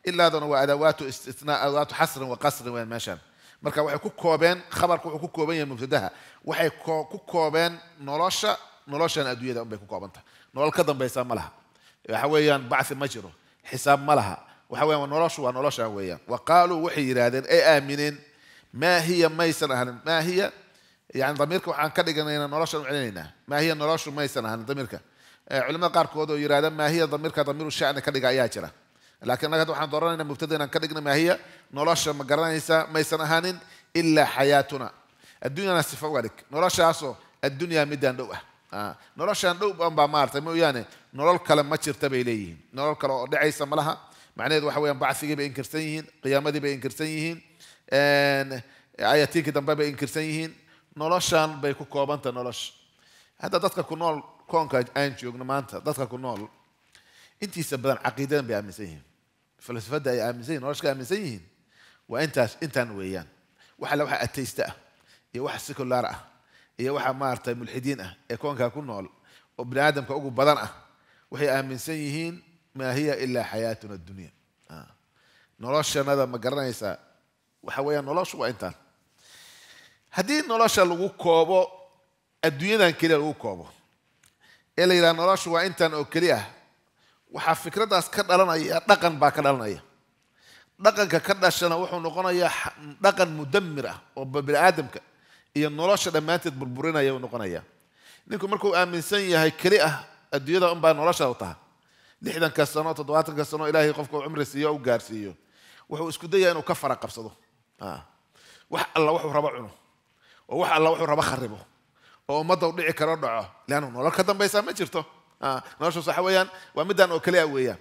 الا ذنو ادوات استثناء ادوات حصر وقصر وين ماشان مركا وحي كو كوبين خبر كو كو كوبين مبتدا وحي كو كوبين نولاشا نولاشا الدنيا دو بكو كوبنت نول كدم بيسا مالها حويان بعث مجرو حساب مالها وحويان ونولاش ونولاش حويان وقالوا وحي رادن اي امنين ما هي ميسر اهل ما هي yani damiirka waxaan ka dhiganaynaa noloshan u maahiya noloshu maysan ahan damiirka culimada qaarkood yihahda maahiya damiirka damiiru shani ka dhiga ayaa jira lakiin nag waxaan dooranayna mubtada inaan ka dhigna maahiya nolosha ma garanaysa maysan ahaanin ilaa xayaatuna addunyana sifa uga dhig noloshaasoo addunyaa midaan dhow ah noloshaan dhow anbaa maarata mooyaane nolol kale ma jirta bay leeyihiin nolol kale oo dhacaysa ma laha macnaheedu waxa weyaan bacsigii bay inkirsan yihiin qiyaamadii bay inkirsan yihiin ayatiinkii dambe bay inkirsan yihiin noloshaan bay ku koobanta nolosha hadda dadka ku nool koonka aan joogno maanta dadka ku nool intiisa badan caqiidadan bay aaminsan yihiin falsafadda ay aaminsan yihin nolosha aaminsan yihiin waa intaas intaan weeyaan waxa le waxa ataysta ah iyo waxa sikular ah iyo waxa maaragtay mulxidiin ah ee koonka ku nool oo bini aadamka ugu badan ah waxay aaminsan yihiin maa hiya ilaa xayaatuna addunya noloshanada ma garanaysaa waxa weeyaan noloshu waa intaan haddii nolosha lagu koobo adduunyadan keliya lagu koobo ee la yidhaha noloshu waa intan oo keli ah waxaa fikraddaas ka dhalanaya dhaqan baa ka dhalanaya dhaqanka ka dhashana wuxuu noqonayaa dhaqan mudamir ah oo bini aadamka iyo nolosha dhammaanteed burburinaya uu noqonaya ninku markuu aaminsan yahay keli ah adduunyada unbaa nolosha u taha lixdanka sano toddobaatanka sano ilaahay qofka uu u gaarsiiyo wuxuu isku dayaa inuu ka fara qabsado wax alla wuxuu rabo cuno oo wax alla wuxuu raba kharibo oo ummadda dhici karo dhaco leannu nolol ka dambaysa ma jirto noloshaas waxa weeyaan waa midaan oo kale a ah weeyaan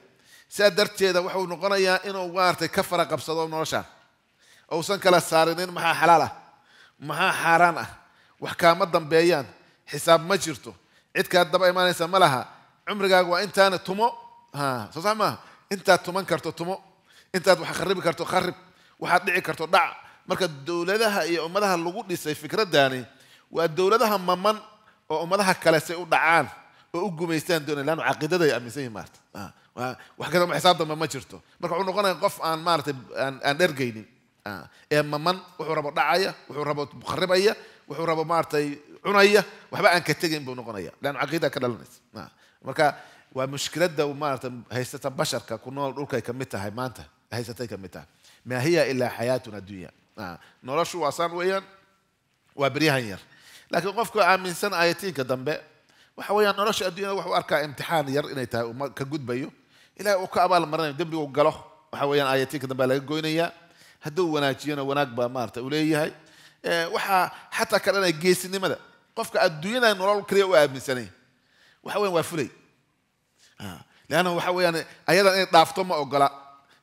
sidaa darteeda wuxuu noqonayaa inuu maaratay ka fara qabsado noloshaan ousan kala saarinin maxaa xalaal ah maxaa xaaraan ah wax kaama dambeeyaan xisaab ma jirto cidkaad daba imaanaysa ma laha cumrigaaga waa intaana tumo soo sax maaha intaad tuman karto tumo intaad wax kharibi karto kharib waxaad dhici karto dhac marka dowladaha iyo ummadaha lagu dhisay fikradani waa dowladaha maman oo ummadaha kale say u dhacaan oo u gumaystaan doonay lannu caqiidada ay aaminsan yihin maarata ah, wax ka xisaab ma jirto marka wuxuu noqonaya qof aan maaratay aan dhergaynin ah, ee maman wuxuu rabo dhacaya wuxuu rabo kharibaya wuxuu rabo maaratay cunaya waxba aan ka tegayn buu noqonaya leannu caqiida ka dhalanaysa ah, marka waa mushkilada maarata haysata basharka ku nool dhulkay ka tahay maanta haysatay ka tahay maa hiya ilaa xayaatuna dunya noloshu waa saan weeyaan waa beryahan yar laakiin qofku aaminsan ayatiinka dambe waxa weeyaan nolosha adduunyada wuxuu arkaa imtixaan yar inay tahay uu ka gudbayo ilahay uu ka abaal marinayo dembigu galo waxa weeyaan aayatiinka dambe laga goynayaa hadduu wanaajiyona wanaag baa maarata uu leeyahay waxaa xataa ka dhanaya geesinimada qofka adduunyada nolol kaliya u aaminsanay waxa weyan waa fulay leanna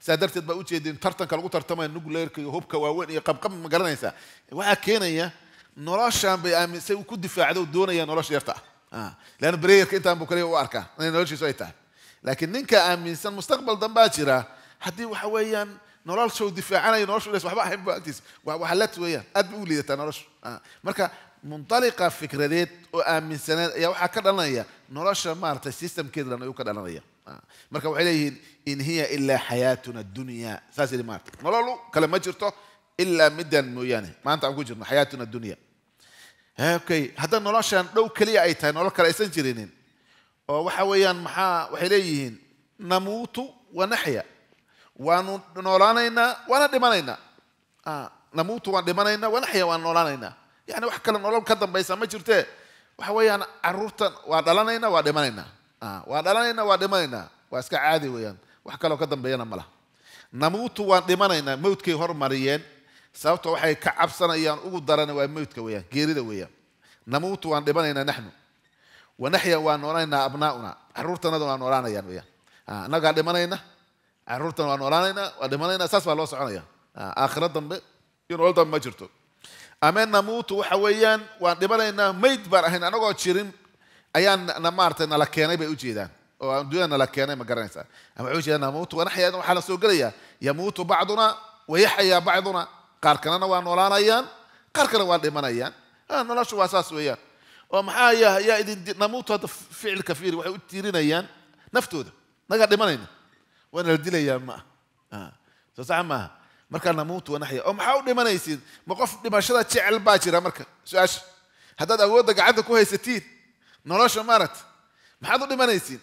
sidaa darteed baa ujeedeen tartanka lagu tartamaya nuclearka iyo hubka waaweyn iyo qabqab ma garanaysaa waxaa keenaya noloshan bay aaminsay ku difaacdo doonaya nolosha yarta ah breyerka intaan kaliya u arkaa inay noloshiisu ay tahay laakiin ninka aaminsan mustaqbal dambaa jira haddii waxa weeyaan noloshuu difaacanayo noloshu ilays waxba ahayn bu agtiisa waxa lat weeyaan aad bay u liidataa noloshu ah, marka mundaliqa fikradeed oo aaminsaneed ayaa waxaa ka dhalanaya nolosha maaragtay systemkeed ayuu ka dhalanaya marka waxay leeyihiin in hiya ilaa xayaatuna addunya saasay dhi maarta nololu kale ma jirto ilaa middan mooyaane maanta aan ku jirno xayaatuna addunya okay hadda noloshan dhow keliya ay tahay nolol kale aysan jirinin oo waxa weeyaan maxaa waxay leeyihiin namuutu wa naxya waanu noolaanaynaa waana dhimanaynaa namuutu waan dhimanaynaa wa naxya waan noolaanaynaa yani wax kale nolol ka dambaysa ma jirtee waxa weeyaan caruurtan waan dhalanaynaa waa dhimanaynaa Ah, waan dhalanaynaa waan dhimanaynaa waa iska caadi weeyaan wax kaloo ka dambeeyana ma laha namuutu waan dhimanaynaa mawdkay hormariyeen sababto waxay ka cabsanayaan ugu daran waa mawdka weyaan geerida weeyaan namuutu waan dhimanaynaa naxnu wanaxya waan noolaanaynaa abnaauna caruurtanada waa noolaanayaan weyaan annagaa ah, dhimanayna caruurtana waa noolaanaynaa waa dhimanaynaa saas baa loo soconaya ah, aakhira dambe iyo nolol dambe ma jirto ama namuutu waxa weeyaan waan dhimanaynaa mayd baan ahayn anagoo jirin ayaana maarata nala keenay bay ujeedaan oo adduunya nala keenay ma garanaysaa ama waxay ujeedaan yamuutu wanaxyaa waxaa la soo gelaya yamuutu bacduna wayaxyaa bacduna qaar kalena waa noolaanayaan qaar kalena waa dhimanayaan ah, noloshu waa saas weeyaan oo maxaa yaa yaa idin namuutu hadda ficilka fiiri waxay u tiirinayaan naftooda nagaan dhimanayna waana la dilayaa ma ah, soo sax maaha markaa namuutu wanaxya oo maxaa u dhimanaysid ma qof dhimashada jecel baa jira marka su-aasha haddaad awoodda gacanta ku haysatiin نروش مارت ما حد دم نيسين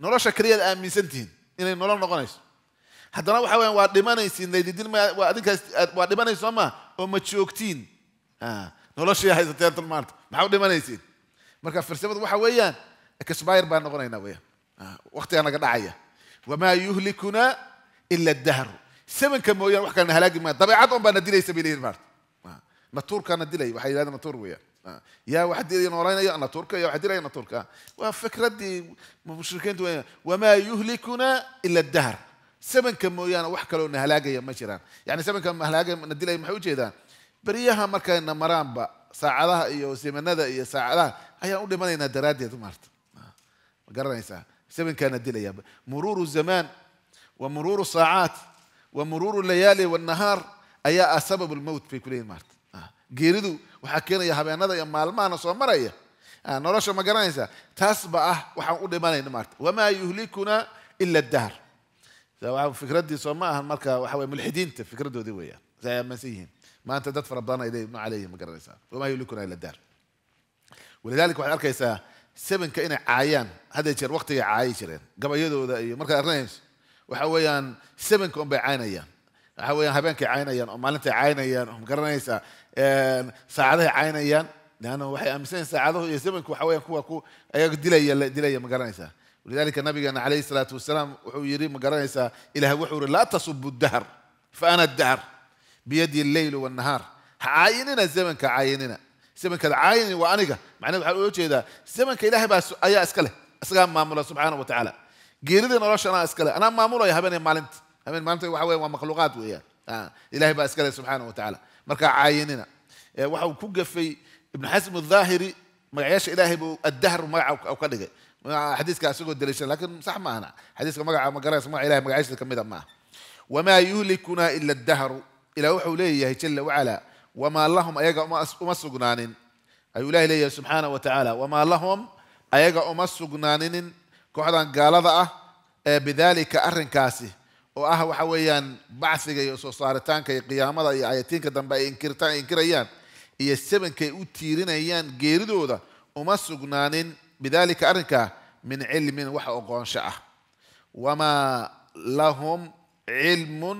نروش كريه الأمين سنتين إن نروش نقنش هذا نوح وين وادم نيسين ذي دين ما وادم كاس آه، وادم نيسين ما أم تشوكتين ها آه. نروش يا هذا تيار تمرت ما حد دم نيسين مركب فرسة ما تروح وياه كسباير بان نقنين وياه وقت أنا قد عيا وما يهلكنا إلا الدهر سمن كم وياه وح كان هلاقي ما طبيعتهم بان دليل سبيلين مرت ما تور كان دليل وحيلان ما تور وياه آه. يا واحد دير ورانا يا انا تركا يا واحد دير انا تركا آه. وفكرة دي مشركين وما يهلكنا الا الدهر سبن كم يا انا وحكى لو هلاقي يا مجران يعني سبن كم هلاقي ندي لها محوج اذا بريها مركا ان مران با ساعدها يا وسيمن هذا يا ساعدها هي اقول لما انا دراد يا دمرت آه. قرنيسا سبن كان ندي لها مرور الزمان ومرور الساعات ومرور الليالي والنهار ايا سبب الموت في كل مرت جيردو waxaa keenaya habeenada iyo maalmahana soo maraya ah, nolosha ma garanaysaa taas ba ah waxaan u dhimanayna maarta wamaa yuhlikuna ila dahr fikradii soo ma ahan marka waxa wey mulxidiinta fikradoodii weeyaan si ay aaminsan yihiin maanta dad fara badan ayday nooca leeyihin ma garanaysaa wamaa yuhlikuna ila dahr walidalika waxaad arkaysaa sebenka inay caayaan hadda jeer waqtigay caayi jireen gabayadooda iyo markaad arkanayso waxa weeyaan sebenka unbay caynayaan waxaa weyan habeenkay caynayaan oo maalintay caynayaan oo magaranaysaa saacadahay caynayaan leanna waxay aaminsanyahin saacadahu iyo zamanku waxa weyan kuwa ku ayaga dilaya la dilaya ma garanaysaa walidalika nabigeena calayhi salaatu wasalaam wuxuu yidhi ma garanaysaa ilahay wuxuu yihi laa tasubu dahr fa ana dahr biyadi alleylu wanahaar ha caayinina zamanka caayinina zamankaad caayinin waa aniga macnahed waxaan ula jeedaa zamanka ilahay baa ayaa iska leh isagaa maamula subxaana wa tacaala geeridii nolosha anaa iska leh anaa maamulaya habeenay maalinta habeen maanta waxa weya waa makhluuqaad weeyaan ah, ilahay baa iskale subxaana wa tacaala markaa caayinina waxa uu ku gafay ibnu xasm adhaahiri magacayaasha ilaahay buu addahru magaca ka dhigay xadiiska isagoo daliishana lakin sax ma xadiiska magaca ma garanaysa magaca ilahay magacayaashada kamida ma aha wamaa yuhlikuna ila addahru ilaa wuxuu leeyahay jala wacala wamaa lahum ayaga uma sugnaanin ayuu ilahay leeyahay subxaana wa tacaala wamaa lahum ayaga uma sugnaaninin kooxdan gaalada ah ee bidalika arrinkaasi oo ah waxa weeyaan bacsiga iyo soo saaritaanka iyo qiyaamada iyo ayatiinka dambe ay inkirtaan inkirayaan iyo sabankay u tiirinayaan geeridooda uma sugnaanin bidalika arrinkaa min cilmin wax oqoonsho ah wamaa lahum cilmun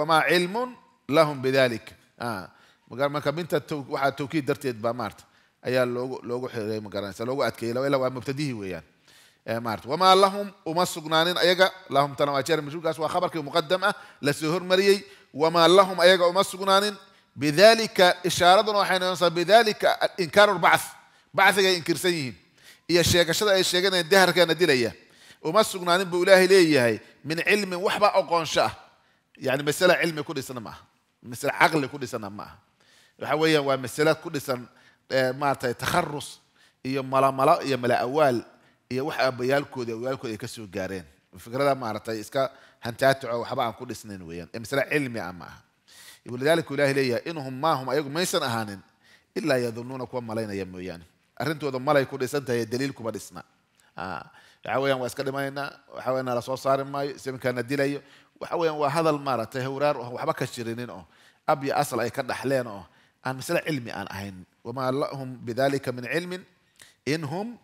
wamaa cilmun lahum bidalik ah, marka minta waxaa tawkiid darteed baa maarta ayaa loogu loogu xeereey ma loogu adkeeyay ilaa waa mubtadihii weeyaan مارت وما لهم وما سجنانين أيجا لهم تنا أشير وخبر كي مقدمة لسهور مريي وما لهم أيجا وما سجنانين بذلك إشارة وحين ينصب بذلك إنكار البعث بعث إنكار سيهم إيا يا شدا أنا الدهر كان دليا وما سجنانين بولاه ليه من علم وحبة أو قنشة يعني مسألة علم كل سنة معه مسألة عقل كل سنة معه وحويا ومسألة كل سنة آه، مارت تخرص يوم ملا ملا يوم ملا أوال iyo wax aabbayaalkooda awayaalkooda ay ka gaareen fikrada maaragtay iska hantaataco waxba aan ku dhisnayn weeyaan ee eh, masale cilmi ah ma walidaalika ilahi leeyahay inhum maahum ayagu maysan ahaanin ilaa yadunuuna kuwa malaynaya mooyaane arrintooda malay ku dhisan tahay daliil kuma dhisna ah, waxa weyaan waa iska dhimanaynaa waxa weyan nala soo saari maayo siminkaana dilayo waxa weyaan waa hadal maaragtay hawraar oo waxba ka jirinin oo ab asal ay ka dhaxleen oo aan masale cilmi aan ahayn wamaa lahum bidalika min cilmin in hum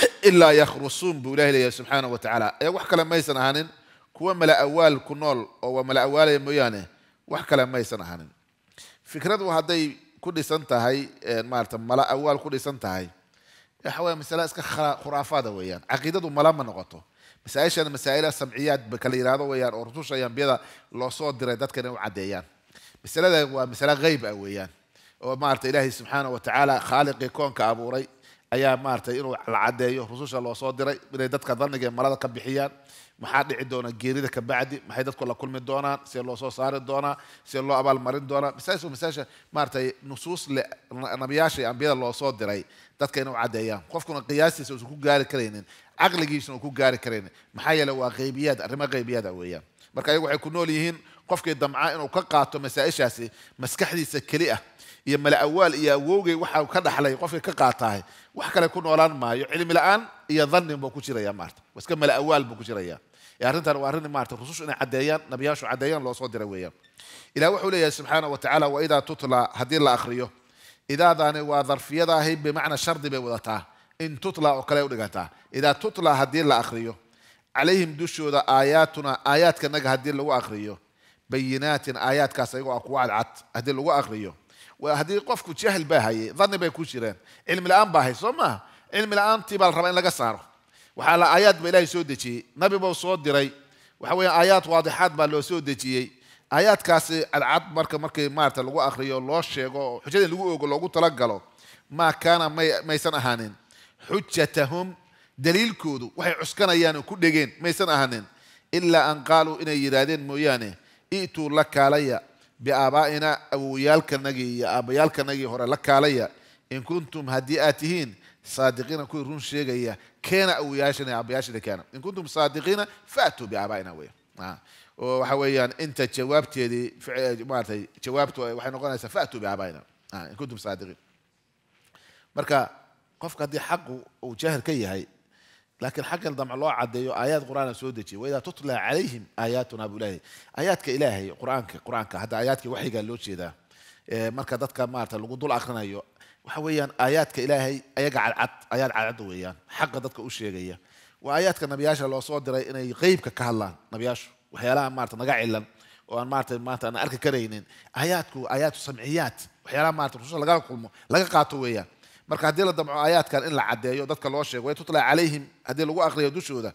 إلا يخرصون بوله إليه سبحانه وتعالى إيه، وح كلام ما يسنى هانين كوا ملا أول كنول أو ملا أول يميانة وح كلام ما يسنى هانين فكرة وهذه كل سنة هاي إيه، مارت ملا أول كل سنة هاي حوالي مثلا اسك خرافة ويان عقيدة وملا ما نغطه مسائل شان مسائل سمعيات بكالير هذا ويان أرتوش أيام بيضا لصوت دريدات كانوا عديان مثلا مثلا غيب أويان ومارت إلهي سبحانه وتعالى خالق يكون كأبو ayaa maaratay inuu la cadeeyo rususha loosoo diray inay dadka dhanniga ee marada ka bixiyaan maxaa dhici doona geerida kabacdi maxay dadku la kulmi doonaan see loo soo saari doonaa see loo abaalmarin doonaa masaajis masaajisha maaratay nusuus le nabiyaasha ambiyada loosoo diray dadka inay u caddeeyaan qofkuna qiyaastiisa uusan ku gaari karaynin caqligiisuna ku gaari karaynin maxaa yeele waa qaybiyaad arrimo qaybiyaada ah weeyaan marka ayagu waxay ku nool yihiin qofkii damca inuu ka qaato masaa'ishaasi maskaxdiisa keli ah iyo mala awaal iyo awowgay waxa ka dhaxlay qofkii ka qaatahay wax kale ku noolaan maayo cilmi la-aan iyo dhanin buu ku jiraya maarata waa iska mala awaal buu ku jiraya arrintan waa arrin maarata rusushu inay caddeeyaan nabiyaashu caddeeyaan loo soo dira weeyaan ilah wuxuu leeyahay subxaana wa tacala waidaa tutla haddii la akriyo idaadaani waa darfiyadaahi bimacna shardi bay wadataa in tutla oo kale udhigataa idaa tutla haddii la akriyo calayhim dushooda aayaatunaa aayaadkanaga haddii lagu akriyo bayinaatin aayaadkaas ayagoo ah kuwa cadcad haddii lagu akriyo وهدي قفك كتشاهل بها هي ظن بها شيران علم الآن بها ثم علم الآن تبع الربعين لقى صاروا وحال آيات بإلهي سودتي نبي بو صوت دري وحوي آيات واضحات بالله لو سودتي آيات كاس العد مركا مركا مارتا لغو أخريو لو شيغو حجين لغو أغو لغو تلقلو ما كان ما ميسان أهانين حجتهم دليل كودو وحي عسكنا يانو كل دقين ميسان أهانين إلا أن قالوا إن يرادين موياني إيتوا لك عليّ biaabaa'inaa awowyaalkanagii iyo aabayaalkanagii hore la kaalaya in kuntum haddii aad tihiin saadiqiina kuwii run sheegaya keena awoyaashan iyo keena in kuntum saadiqiina faatuu biaabaa'ina wey oo waxa weeyaan inta jawaabteedii maratay jawaabtu waxay noqonaysaa faatuu biaabaa'ina in kuntum saadiqiin marka qofka haddii xaqu uu jaahir ka yahay laakiin xaggan damc loo cadeeyo aayaad qur'aana soo dejiyay waidaa tutla calayhim aayaatunaa buu aayaadka ilaahay quraanka qur-aanka hadda aayaadka waxyigaa loo jeedaa marka dadka maarata lagu dul akrinayo waxa weeyaan aayaadka ilaahay ayaga cadcad ayaad cadcad weeyaan xaqa dadka u sheegaya waa aayaadka nabiyaasha loo soo diray inay qeybka ka hadlaan nabiyaashu waxyaalaha maarata naga cilan oo aan maarata maanta aan arki karaynin aayaadku aayaatu samciyaad waxyaalaha maarata rususha laga kulmo laga qaato weeyaan marka haddii la damco aayaadkan in la cadeeyo dadka loo sheego waytutla calayhim haddii lagu akriyo dushooda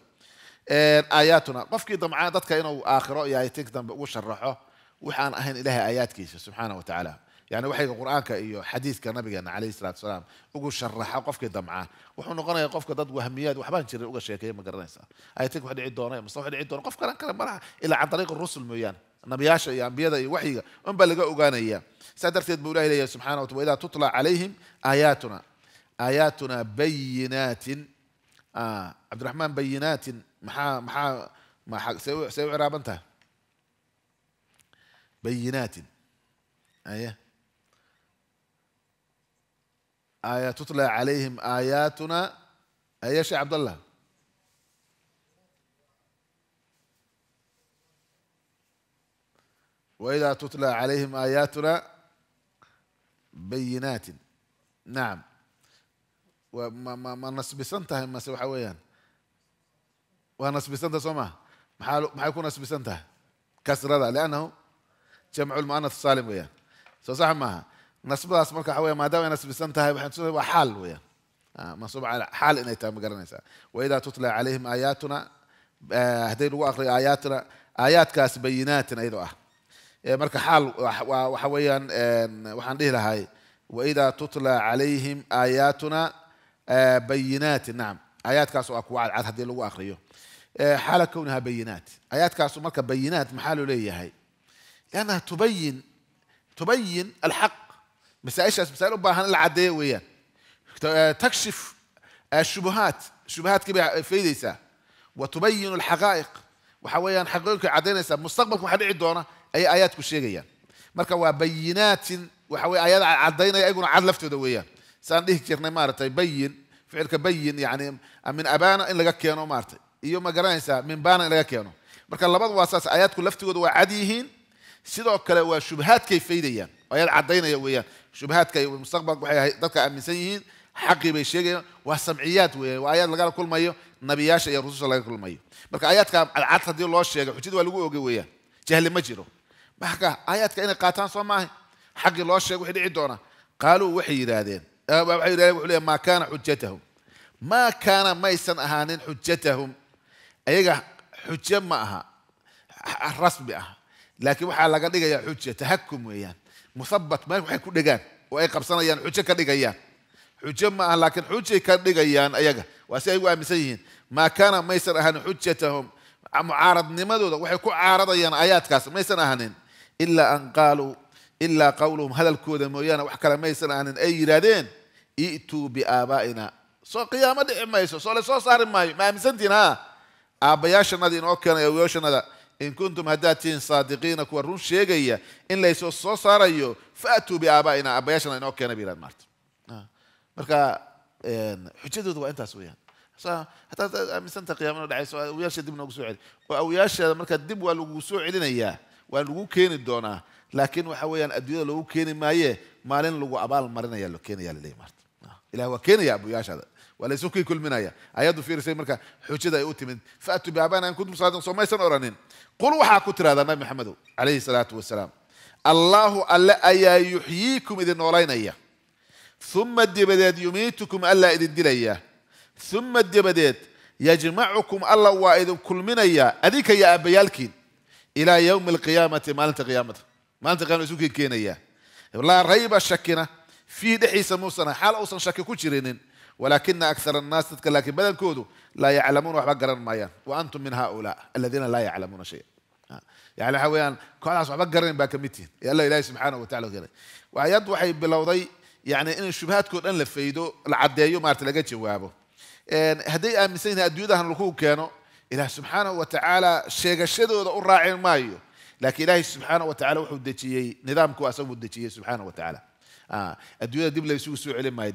aayaatuna qofkii damcaa dadka inuu aakhiro yahay tig dambe ugu sharaxo waxaan ahayn ilaahay aayaadkiisa subxaana wa tacaala yani waxayga qur'aanka iyo xadiidka nabigeena calayhi salatu salaam ugu sharaxa qofkii damcaa wuxuu noqonaya qofka dad wahmiyaad waxbaan jirin uga sheekeeya ma garanaysaa aytig wax dhici doona mase wax dhici doona qof kalan kale malaha ilaa can dariiq rusul mooyaane nabiyaasha iyo ambiyada iyo waxyiga unbaa laga ogaanaya saa darteed buu ilahi leeyahay subxana wata waidaa tutla calayhim aayaatuna aayaatuna bayinaatin cabdiraxmaan bayinaatin maxaa maxaa ma u ciraaban tahay bayinaatin aye tutla calayhim aayaatuna aye sheekh cabdallah وإذا تتلى عليهم آياتنا بينات نعم ma nasbisan tahay mase waxa weeyaan waa nasbisanta soo maha maa maxay ku nasbisan tahay kasrada lannahu jamcu lmuanah saalim weeyaan soo sax maaha nasbadaas marka waxa weya maadama ay nasbisan tahay waxay waa xaal weeyaan mansuub xaal inay tahay ma garanaysaa waidaa tutla calayhim aayaatuna hadday lagu akriyo aayaatuna aayaadkaas bayinaatin iyadoo ah Eh, marka xaal waxa weeyaan waxaan dhihi lahay waida tutla calayhim aayaatuna eh, bayinaati nacam aayaadkaas oo ah kuwa cadcad haddii lagu akriyo eh, xaala kownaha bayinaat aayaadkaasu marka bayinaat maxaa loo leeyahay liannaha tubayin tubayin alxaq masaaishaas masaa'il u baahan in la caddeeyo weeyaan takshif ashubuhaat shubuhaadkii bay faydaysaa wa tubayinu alxaqaa'iq waxa weeyaan xaqiiqooyinka cadaynaysaa mustaqbalka waxaa dhici doona ayay aayaadku sheegayaan marka waa bayinaatin waxa wey aayad caddaynaya ayguna cad laftooda weeyaan saan dhihi jirnay maaratay bayin ficilka bayin yani ah, min abana in laga keeno maaratay iyo ma garanaysaa min bana in laga keeno marka labada waa saas aayaadku laftigooda waa cad yihiin sidoo kale waa shubhaadkay faydayaan ayaad cadaynaya weeyaan shubhaadka mustaqbalka waxay dadka aaminsan yihiin xaqii bay sheegayaan waa samciyaad weeyaan waa ayaad lagala kulmayo nabiyaasha iyo rususha laga kulmayo marka ayaadka cadcad haddii loo sheega xujada waa lagu oga weeyaan jahli ma jiro ayaadka inay qaataan soo maahay xaqii loo sheeg wx dhici doona qaaluu waxay yidhaahdeen waxay yidhahdeen wuxuu leey maa kaana xujatahum maa kaana maysan ahaanin xujatahum ayaga xujo ma aha rasmi ah laakiin waxaa laga dhigayaa xuja tahakum weeyaan muhabat meel waxay ku dhigaan oo ay qabsanayaan xujo ka dhigayaan xujo ma aha laakiin xujay ka dhigayaan ayaga waa si ay u aaminsan yihiin maa kaana maysan ahaanin xujatahum mucaaradnimadooda waxay ku caaradayaan aayaadkaas maysan ahanin ilaa an qaaluu ilaa qowluhum hadalkooda mooyaane wax kale maysan aanan ay yidhaahdeen i'tuu biaabaa'ina soo qiyaamo dhici mayso soo lasoo saari maayo ma aaminsantiin ha aabbayaashanada inoo keenay awyooshanada in kuntum haddaad tihiin saadiqiina kuwa run sheegaya in laysoo soo saarayo faatuu biaabaa'ina aabbayaashana inoo keenay ba yihahd maarta ah. marka xujadooda waa intaas weeyaan hataa aaminsanta qiyamano dhacayso awyaasha dib noogu soo celi oo awyaasheeda marka dib waa lagu soo celinayaa waa lagu keeni doonaa laakiin waxa weeyaan adduunyada lagu keeni maaye maalin lagu abaal marinaya la keenaya laleeyahy marta ilaah waa keenaya abuyaashaada waa laysu kii kulminaya ayaddu fiirisay marka xujada ay u timid faatuu biabaana in kuntum saadiqin soo maysan oranin qul waxaa ku tiraahdaa nabi maxamedow calayhi salaatu wasalaam allaahu alle ayaa yuxyiikum idin noolaynaya uma dabadeed yumiitukum allaa idin dilaya uma dabadeed yajmacukum alla waa idin kulminaya adinka iyo aabbayaalkiin ilaa ywmi alqiyaamati maalinta qiyaamada maalinta qiyamada isu keen laa rayba shakina fiihi dhexdiisa muusana xaal uusan shaki ku jirinin walaakina akara annaas dadka laakiin badankoodu laa yaclamuuna waxba garan maayaan wa antum min haulaa aladiina laa yaclamuuna shaya yani waxa weeyaan kooxdaas waxba garanayn baa ka mid tihin ee alla ilahi subxaana watacala keenay ayad waxay bilowday yani in shubhaadkoo dhan la faydo la caddeeyo maarata laga jawaabo hadday aaminsan yihin addunyadahan lagu keeno ilaah subxaana wa tacaala sheegashadooda u raaci maayo laakiin ilaahay subxaana wa tacala wuxuu dejiyey nidaamku asaguu dejiyey subxaana wa tacaala ah, adduunyada dib laysugu soo celin maayo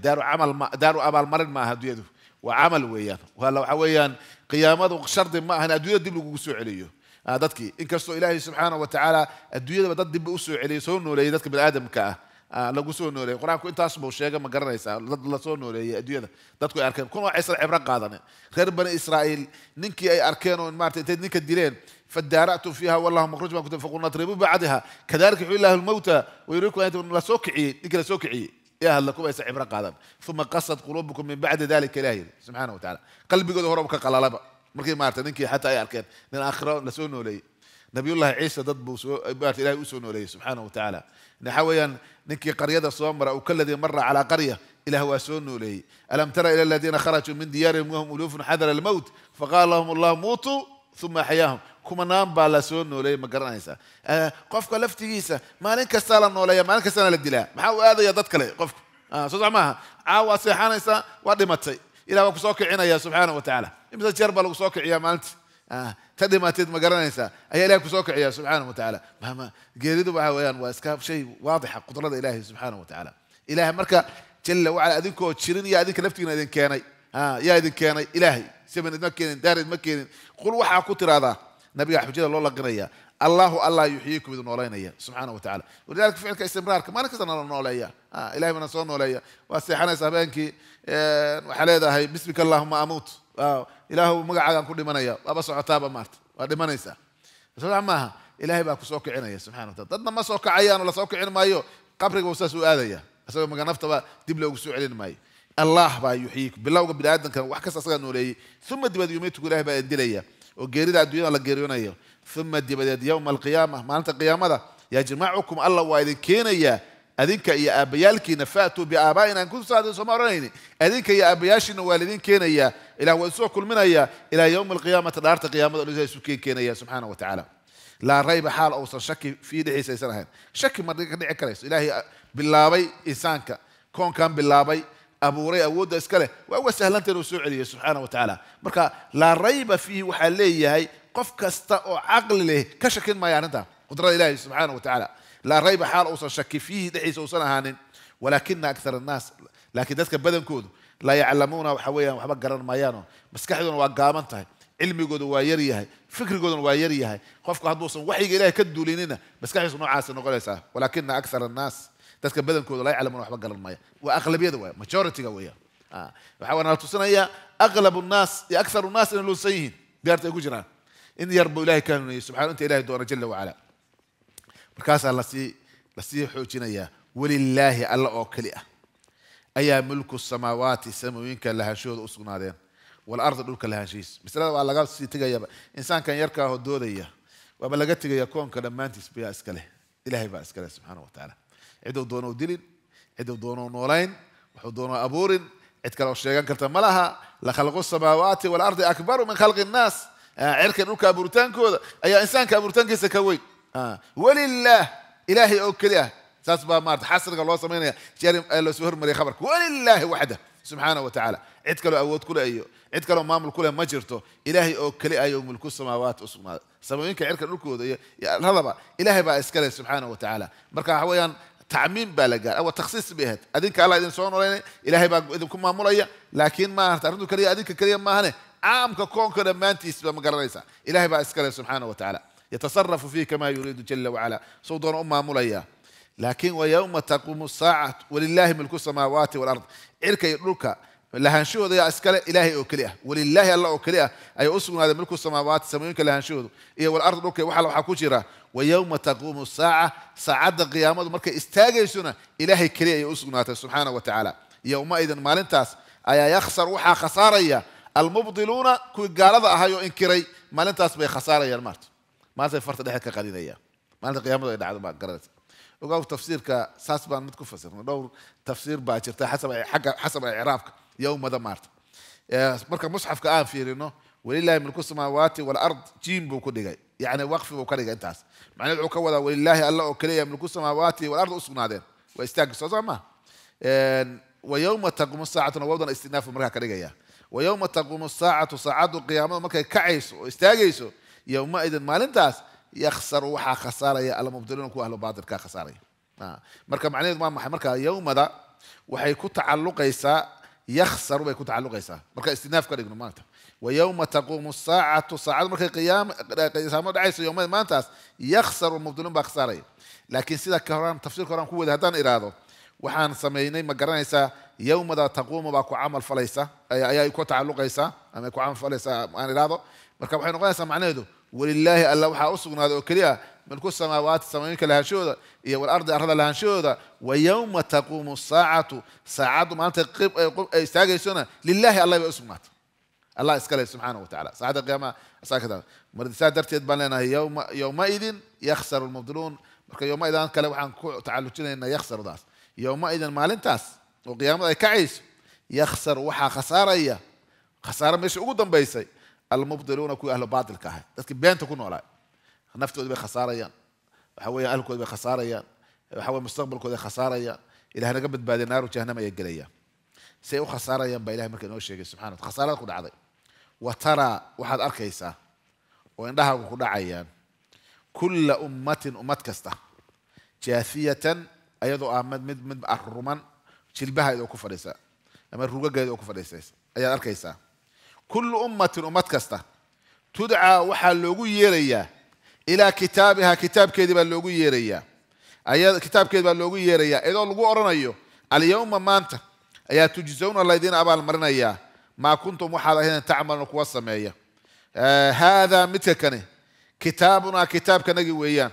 daaru abaalmarin maaha adduunyadu waa camal weeyaan waxa weeyaan qiyaamadu shardi ma ahan adduunyada dib lagugu soo celiyo ah, dadkii inkastoo ilaahay subxaana wa tacaala adduunyadaba dad dibba usoo celiyay soo nooleeyay dadka bani aadamka ah آه، لغوسون نوري قرانك انت اسمو شيغا ما غرانيسا لد لا سو نوري اديدا ددكو اركن كونو عيسى عبره قادانه خير بني اسرائيل نينكي اي اركن ان مارت انت نينك ديرين فدارات فيها والله مخرج ما كنت فقلنا تريبو بعدها كذلك حي الله الموتى ويريكو انت لا سو يا هلا كو عيسى عبره قادان ثم قصد قلوبكم من بعد ذلك الى سبحانه وتعالى قلبي قد هرب كقلالبه مارت نينكي حتى اي اركن من نوري نبي الله عيسى ضد بات الى يوسون اليه سبحانه وتعالى نحويا نكي قرية صومرة او كالذي مر على قرية الى هو سون اليه الم ترى الى الذين خرجوا من ديارهم وهم الوف حذر الموت فقال لهم الله موتوا ثم حياهم كما نام بالا سون اليه ما قرانا عيسى آه قف كلفت عيسى ما لك سال انه ما لك سال للدلاء ما هو هذا يا ضد كلي قف آه، معها صدع آه، معها عاوى سيحانا ما تسي الى وكسوك عنا يا سبحانه وتعالى امسى جرب الوكسوك يا مالتي Ah, tad imaatid ma garanaysaa ayaa ilahay kusoo kiciya subxaana wa tacaala geeridu waxa weyaan waa iska shay waadixa qudrada ilaahay subxaana wa tacaala ilahay marka jala wacala adinkoo jirin yaa idinka laftigiina idin keenay yaa idin keenay ilaahay saban idma keenin daar idma keenin qul waxaa ku tiraahdaa nabiga xujada loo laqinaya allahu allah yuxyiikum idin noolaynaya subxaana wa tacala walidalika ficilka istimraarka maalin kasta nala nooleeya ah, ilahay bana soo nooleeya waa seexanaysa habeenkii waxaa leedahay bismika allahuma amuut ilaahu magacaagaan ku dhimanaya waaba socotaaba maarta waa dhimanaysaa sodaa maaha ilaahay baa ku soo kicinaya subxana wa tala dadna ma soo kacayaano lasoo kicin maayo qabriga uu saas u aadaya isagoo maga naftaba dib loogu soo celin maayo allah baa yuxyiiku bilowga bini aadamkan wax kasta asagaa nooleeyey uma dibaed yuumaytuku ilahay baa indilaya oo geerida adduunyada la geeriyoonayo uma dibadeed yowma alqiyaama maalinta qiyaamada yajmacukum allah waa idin keenayaa أذنك يا أبيالك نفعت بآبائنا إن كنت صادق سمارين أذنك يا أبياش والدين كينا يا إلى وسوع كل منا يا إلى يوم القيامة دارت قيامة الله يسوع كين كينا يا سبحانه وتعالى لا ريب حال أو شك في دعي سيسر شك ما دعي كريس إلهي باللابي إسانك كون كان باللابي أبو ري وود إسكاله وهو سهل أنت رسوع لي سبحانه وتعالى بركة لا ريب فيه وحليه هاي قف كستاء عقل له كشك ما يعنده قدر الله سبحانه وتعالى laa rayba xaal uusan shaki fiihi dhexdiisa uusan ahaanin walaakina akar annaas laakiin dadka badankoodu laa yaclamuuna waxa weeyaan waxba garan maayaano maskaxdoona waa gaaban tahay cilmigooda waa yar yahay fikrigoodana waa yar yahay qofku hadduusan waxyiga ilahay ka duulinina maskaxdiisu noocaasa noqonaysaa walaakina akar annaas dadka badankooda laa yaclamuuna waxba garan maaya waa aqlabiyada waaya majority-ga weeyaan ah, waxaa waa nala tusinaya aqlab nnaas iyo akar nnaas inay luunsan yihiin daarta ay ku jiraan in yar buu ilahay ka hanuuniyey subxana inta ilahay doona markaasaa lasii lasii xoojinayaa welilaahi alla oo keli ah ayaa mulku samaawaati samooyinka lahashooda u sugnaadeen walarda dhulka lahaanshihiis masalada waa laga sii tegayaaba insaankan yarkaa hodoodaya waaba laga tegaya koonka dhammaantiis bayaa iska leh ilahay baa iska leh subxaana wa tacaala cidduu doonou dilin cidduu doonou noolayn wuxuu doonou abuurin cid kale oo sheegan karta ma laha lakhalqu samaawaati waalardi akbaru min khalqi innaas cirkan dhulka abuuritaankooda ayaa insaanka abuuritaankiisa ka weyn آه. ولله إلهي أوكله ساس با مارت حصر الله سمعني شير الله سهر مري خبرك ولله وحده سبحانه وتعالى عد كلو أود كل أيو عد كلو مامل كل مجرته إلهي أوكله أيو ملك السماوات وسما سمعينك عرك الركو ذي يا هذا با إلهي با إسكله سبحانه وتعالى مركا حويان تعميم بالجا أو تخصيص به أدين كلا أدين سون ولا إلهي با إذا كم مامل أيه لكن ما ترندو كريه أدين كريه ما هني عام ككون كده ما أنتي سبب مقرر إلهي با إسكله سبحانه وتعالى يتصرف فيه كما يريد جل وعلا صودا أمها مليا لكن ويوم تقوم الساعة ولله ملك السماوات والأرض إلك يرلك لهانشهد يا اسكال إلهي أوكليه ولله الله أوكليه أي أسكن هذا ملك السماوات سميونك لهانشهد إيه والأرض لك وحل وحكوشرة ويوم تقوم الساعة ساعة قيامة مركة استاجيسنا إلهي كليه أسكن هذا سبحانه وتعالى يومئذ مالنتاس أيا يخسر وحا خسارية المبطلون كوي قالضا أهايو إنكري مالنتاس بي خسارية المرت ما زي فرت ده حكا قليل يا ما لقي يوم ده عاد ما قرأت وقال تفسير ك بان متكو فسر نور تفسير باكر حسب حق حسب إعرافك يوم ماذا مارت آه، مركب مصحف كآن في رنو ولله من ملك السماوات والأرض جيم بو كل يعني وقف بو كل جاي تاس معناه عك ولله الله من ملك السماوات والأرض أسمع هذا واستأجس أزمة ويوم تقوم الساعة نوضا استناف مرها كل ويوم تقوم الساعة صعد قيامه مكة كعيس واستأجسوا yowmaidin maalintaas yakhsaru waxaa khasaaraya almubdiliina kuwa ahlu baatilkaa khasaaraya marka macnaheedu waa maxay marka yowmada waxay ku tacaluqaysaa yakhsaru bay ku tacaluqaysaa marka istinaaf ka dhigno maanta wayowma taquumu saacatu saacadu markay qiyaamo dhacayso yowmada maantaas yakhsaru mubdiliin baa khasaaraya laakiin sida ka horaan tafsiirka horaan ku wada haddaan iraado waxaan samaynay ma garanaysaa yowmada taquumu baa ku camal falaysa ayaa ku tacaluqaysaa ama ku camal falaysaa aan iraado marka waxay noqonaysaa macnaheedu walilaahi alla waxaa u sugnaaday oo keliya milku samaawaati samooyinka lahaanshahooda iyo walardi arada lahaanshahooda wa yowma taquumu saacatu saacaddu maanta ay istaagaysona lilaahi alla bay u sugnaatay allah iskale subxaana wa tacala saacadda qiyaamaha asaaka mar saa darteed baan leenahay yowma yowmaidin yakhsaru lmubdiluun marka yowmaidan kale waxaan ku tacallujinaynaa yakhsarudaas yowmaidin maalintaas oo qiyaamada ay kacayso yakhsaru waxaa khasaaraya khasaaro meesha ugu dambaysay almubdiluuna kuwii ahlu baailka ahay dadkii beenta ku noolaa naftooda bay khasaarayaan waxa weya ahlkooda bay khasaarayaan waxa wey mustaqbalkooda khasaarayaan ilah naga badbaadiya naaru jahanam ayay gelayaan say u khasaarayaan baa ilahay marka inoo sheegay subxana khasaarada ku dhacday wa taraa waxaad arkaysaa oo indhahaagu ku dhacayaan kulla ummatin ummad kasta jaafiyatan ayadoo ah mid mid mid aruman jilbaha ku fadhiisa ama rugageeda oo ku fadhiisaysa ayaad arkaysaa كل أمة أمد كسته تدعى وحى لوغو ييريا إلى كتابها كتاب كذب لوغو ييريا أي كتاب كذب لوغو ييريا إذا لوغو أرنيو اليوم ما أنت أي تجزون الذين أبال يا ما كنتم وحا هنا تعمل كوا سمية آه هذا متكني كتابنا كتاب كنجي ويان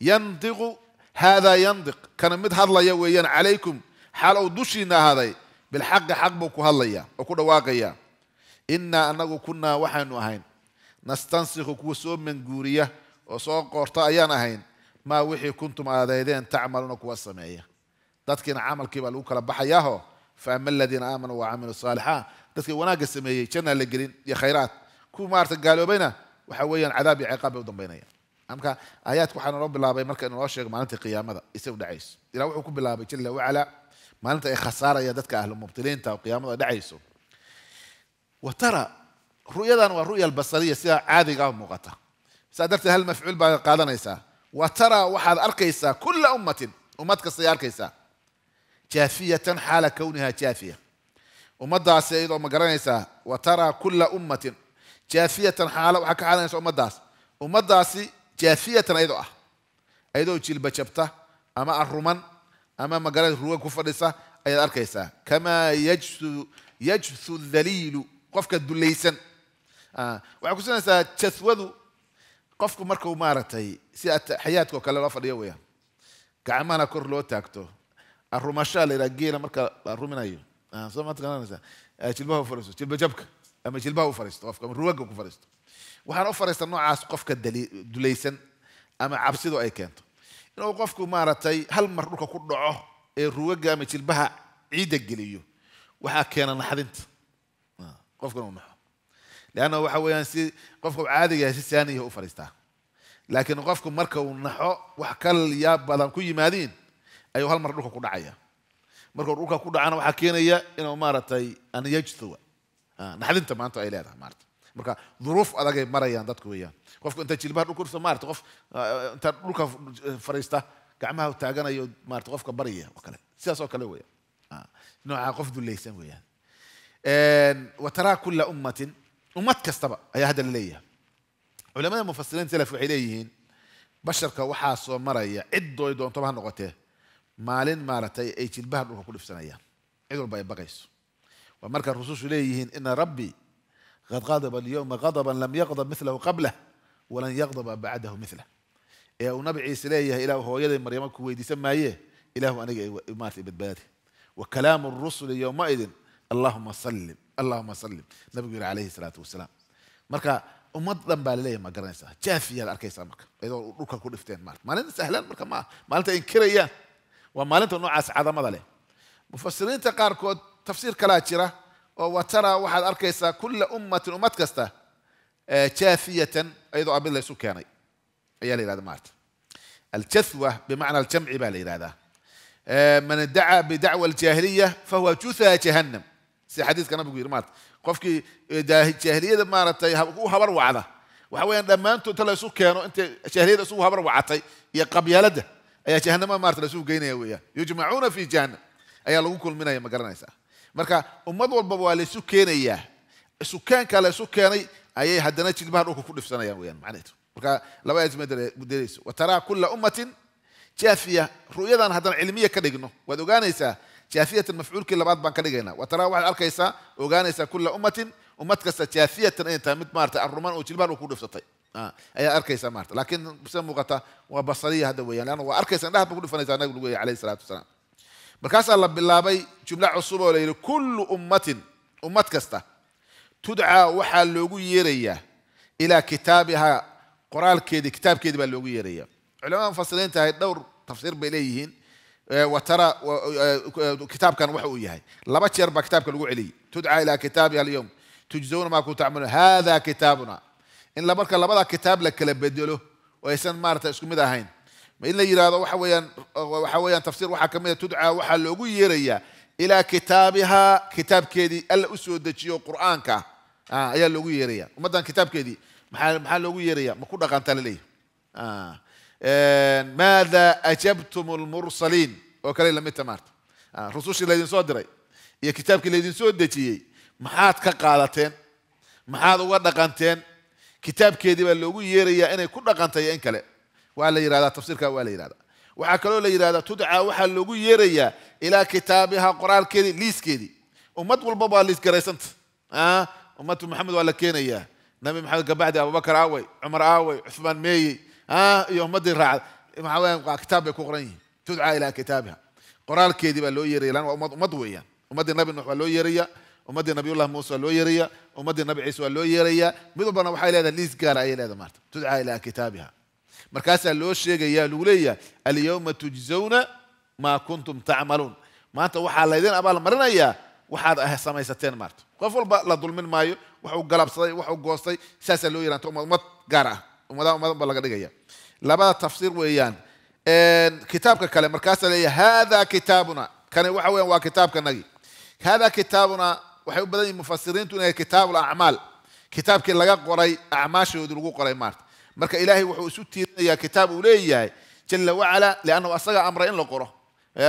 ينطق هذا ينطق كان مد هذا ويان عليكم حال أو دوشينا هذا بالحق حق بوكو هذا وكو دواقيا innaa annagu kunnaa waxaanu ahayn nastansikhu kuwa soo manguuriya oo soo qoorta ayaan ahayn maa wixii kuntum aadaydeen tacmaluna kuwa sameeya dadkiina camalkii baa lagu kala baxayaaho fa ama aladiina aamanuu wacamilu saalixaa dadkii wanaagga sameeyey jannaa la gelin iyo khayraad kuwa maarata gaaloobayna waxa weeyaan cadaab iyo ciqaabbay u dambaynaya marka aayaadka waxaa naloo bilaabay marka in loo sheego maalinta qiyaamada isagu dhacayso ilaa wuxuu ku bilaabay jalla wacala maalinta ay khasaaraya dadka ahlumubtiliinta oo qiyaamada dhacayso وترى رؤيا ورؤيا البصريه سي عادي قام مغطى سادرت هل مفعول قادنا يسا وترى واحد اركيسا كل امه امتك سيار كيسا جافية حال كونها جافية ومدى سيد ومقرانيسا وترى كل أمة جافية حال وحكى حالا يسا ومدى ومدى سي جافية أيضا أيضا يجيل بشبتة أما الرومان أما مقرانيس روى كفرسة أيضا أركيسا كما يجثو يجثو الذليل qofka dulaysan ah, waxay kusinaysaa jaswadu qofku markuu maaragtay si xayaadkao kale loo fadhiyo weyaan gacmahana kor loo taagto arumashaa la yidhaha geela marka la ruminayo ah, soo maanta garanaysa eh, jilbaha u fariisto jilba jabka ama jilbaha u fariisto qofka ama ruwaga ku fariisto waxaan u fariista noocaas qofka dulaysan ama cabsidu ay keento inuu qofku maaragtay hal mar dhulka ku dhaco ee ruwaga ama jilbaha ciidda geliyo waxaa keena naxdinta qofkan uu naxo leanna waxa weeyaan si qofka caadiga yahay si saaniya u fadhiistaa laakiin qofku marka uu naxo wax kal yaab badan ku yimaadiin ayuu hal mar dhulka ku dhacaya markuu dhulka ku dhacana waxaa keenaya inuu maaragtay an yajtuwa naxdinta maanta ay leedahay maarata marka duruuf adagay marayaan dadku weeyaan qofku inta jilbaha dhulka ursa maarata qof inta dhulka fadhiista gacmaha taaganayo maarata qofka barya oo kale sidaas oo kale weeyaan nooca qof dulleysan weeyaan آه، وترى كل أمة أمة كستبا أي هذا اللي علماء المفسرين سلفوا إليهن بشرك وحاس ومرايا عدو يدون طبعا نغته مالين مالتي أي البهر روح كل سنة سنة عدو الباي بغيس ومرك الرسول إليهن إن ربي قد غضب اليوم غضبا لم يغضب مثله قبله ولن يغضب بعده مثله ee uu إلى هو يد hooyaday maryamo ku weydiisan maayee ilaahu aniga imaatay badbaadi wa وكلام الرسل يومئذ اللهم سلم اللهم سلم النبي عليه الصلاه والسلام مركا امد ذنب عليه ما قرنسا جافيا الاركيسا مركا ايدو دوكا كل دفتين مارت مال انت سهلان مركا ما مال انت انكريا ومال انت نوعس عظم عليه مفسرين تقاركود تفسير كلاتيرا وترى واحد اركيسا كل امه امت كستا آه، جافيه ايدو ابي الله سكاني يعني. يا لي هذا مارت الجثوة بمعنى الجمع بالإرادة آه، من ادعى بدعوة الجاهلية فهو جثى جهنم si xadiiska nabigu yidhi maarata qofkii jaahiliyada maaragtay u habar wacda waxa weeyaan dhammaantood ta laysu keeno intay jaahiliyada isugu habar wacatay iyo qabyaaladda ayaa jahanama maarata laysugu geynaya weeyaan yujmacuuna fi jahannam ayaa lagu kulminaya ma garanaysaa marka ummad walbaba waa laysu keenayaa sukaankaa laysu keenay ayay haddana jilbaha dhulka ku dhifsanayaan weeyaan macnaheedu marka laba aas mudeleys wa taraa kulla ummatin jaafiya ru'yadan haddana cilmiya ka dhigno waad ogaanaysaa jaafiyatan mafcuulkii labaad baan ka dhigaynaa wa taraa waxaad arkaysaa ogaanaysaa kulla ummatin ummad kasta jaafiyatan inay tahay mid maarata arrumaan oo jilbaan uu ku dhiftatay ayaad ah, arkaysaa maarata laakiin sida muuqata waa basariya hadda weeyaan leanna waa arkaysaa dhaxad ba ku dhifanaysaa nabigu lagu yahay alayhi salaatu wasalaam markaasaa la bilaabay jumlo cusub oo la yidhi kullu ummatin ummad kasta tudcaa waxaa loogu yeerayaa ilaa kitaabihaa qoraalkeedii kitaabkeedii baa loogu yeerayaa culamada mufasiriinta ahay dhowr tafsiir bay leeyihiin Eh, watara eh, kitaabkan waxa uu yahay laba jeer baa kitaabka lagu celiyey tudcaa ilaa kitaabi alyowm tujzawna maa kuntum tacmaluun hada kitaabuna in marka labada kitaab la kala bedelo oo aysan maarata isku mid ahayn in la yidhahdo waxa weeyaan waxa weeyaan tafsiir waxaa ka mid a ah tudcaa waxaa loogu yeerayaa ilaa kitaabihaa kitaabkeedii alla u soo dejiyo qur'aanka ah, ayaa loogu yeeraya ummaddan kitaabkeedii maxaa maxaa loogu yeeraya ma ku dhaqantaa laleeyahay ah. ماذا أجبتم المرسلين وكلي لم يتمارت الرسول آه، اللي يدين سود يا كتابك اللي يدين سود دتي ما حد كقالتين ما ورد قانتين كتاب كذي واللي هو يري يا إني كل قانت يا إنك له ولا يراد تفسير كا ولا يراد وعكروا لا يراد تدعى وحل اللي هو يري إلى كتابها قرآن كذي ليس كذي وما تقول بابا ليس كريسنت آه وما محمد ولا كينيا نبي محمد قبعد أبو بكر آوي عمر آوي عثمان ميي iyo ummadii raacda maxaa weya kitaab bay ku qoran yihiin tudcaa ilaa kitaabiha qoraalkeedii baa loo yeeraya lan waa ummad ummad weeyaan ummaddii nabi nuux waa loo yeeraya ummaddii nabiyullah muuse waa loo yeeraya ummaddii nabi ciise waa loo yeerayaa mid walbana waxay leedahay liis gaara ayay leedahay maarta tudcaa ilaa kitaabiha markaasaa loo sheegayaa lagu leeyahay alyawma tujzawna maa kuntum tacmaluun maanta waxaa laydin abaalmarinayaa waxaad samaysateen maarta qof walba la dulmin maayo waxuu galabsaday waxuu goostay saasaa loo yeeran ummad gaar ah ummadaha ummadan ba laga dhigaya labada tafsiir weeyaan kitaabka kale markaasa leeya hada kitaabuna kani waxa weyan waa kitaabkanagi hada kitaabuna waxay u badan yihin mufasiriintu inay kitaabu acmaal kitaabkii laga qoray acmaashoodii lagu qoray maarta marka ilaahay wuxuu isu tiirinayaa kitaab uu leeyahay jala wacala liannahu asaga amray in la qoro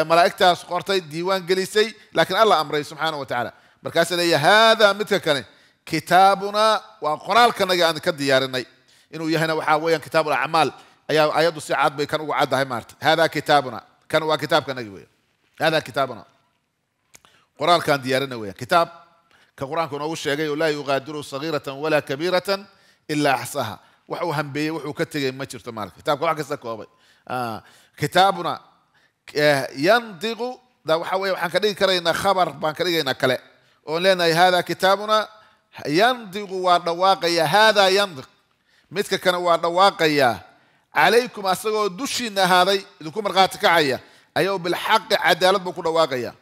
malaa'igtaas qortay diiwaan gelisay laakiin alla amray subxaana wa tacaala markaasa leeya hada midka kale kitaabuna waa qoraalkanaga aan ka diyaarinay inuu yahayna waxaa weeyaan kitaabu acmaal ayaa ayadu si cad bay kan uga caddahay maarta hada kitaabuna kan waa kitaabkanagi weya hada kitaabuna qur'aankan diyaarina weya kitaab ka qur'aanku inoogu sheegay oo laa yuqaadiru sagiiratan walaa kabiiratan ilaa axsaha wax uu hambeeyey wuxuu ka tegay ma jirto maalka kitaabka wax kasta koobay kitaabuna yandiqu da waxa weeye waxaan ka dhigi karaynaa khabar baan ka dhigaynaa kale oon leenahay hada kitaabuna yandiqu waa dhawaaqaya hada yandiq midka kana waa dhawaaqayaa عليكم أسرقوا دشين هذي لكم رغاتك عيا أيوا بالحق عدالة بكل واقعية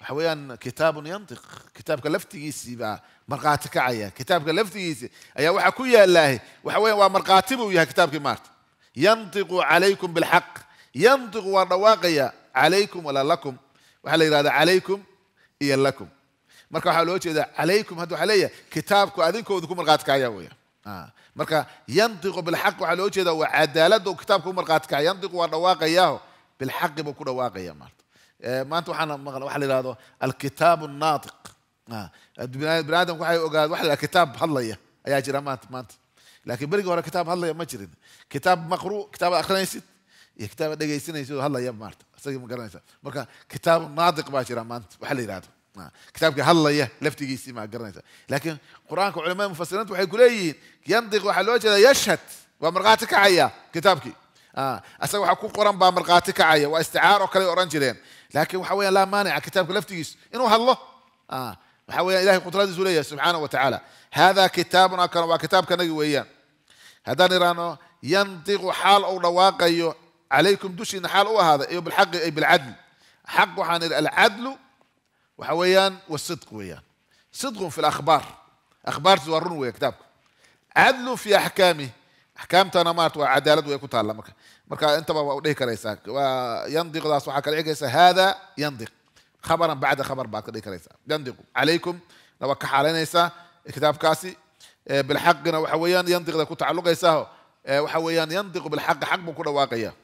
حويا كتاب ينطق كتاب كلفت يسي بقى مرقاتك عيا كتاب كلفت يسي أيا أيوه وحكويا الله وحويا ومرقاتبه يا كتاب كمارت ينطق عليكم بالحق ينطق ورواقيا عليكم ولا لكم وحلي هذا عليكم إيا لكم مركا حلوتي إذا عليكم هذا حليا كتاب أذنكم وذكم مرقاتك عيا وياه آه. مرقى ينطق بالحق على وجهه وعدالته وكتابه مرقى تكا ينطق ورواق اياه بالحق بكل رواق يا مرت آه، ما انت وحنا مغلى وحلى هذا الكتاب الناطق آه. بنادم وحي وقال وحلى كتاب الله يا يا جرى ما انت لكن بلقى ورا كتاب الله يا ما جرى كتاب مقروء كتاب اخرين ست كتاب دقيسين يسوي الله يا مرت سيدي مقرن كتاب ناطق باشر ما انت وحلى هذا نعم. كتابك هلا يا لفتي مع قرنيته لكن قرآنك علماء مفسرين وحيقولين ينطق وحلوجه يشهد ومرقاتك عيا كتابك آه أسوي حكون قرآن بمرقاتك عيا واستعارة وكلا أورنجلين لكن وحوي لا مانع كتابك لفتي إنه هلا آه وحوي إلهي قدره زولية سبحانه وتعالى هذا كتابنا كان وكتاب كان وياه هذا نرانو ينطق حال أو رواقيو عليكم دشي حال هو هذا أي بالحق أي بالعدل حق حان العدل وحويان والصدق ويان صدق في الأخبار أخبار زورون ويكتاب عدل في أحكامه أحكام تنمرت وعدالة ويكون تعلمك مركا أنت وليك ريساك وينضيق الله صحك العقيسة هذا ينضيق خبرا بعد خبر بعد ديك ريسا ينضيق عليكم لو يسا كتاب كاسي آه، بالحق وحويان ينضيق لا تعلق يسا آه، وحويان ينضيق بالحق حق بكل واقعية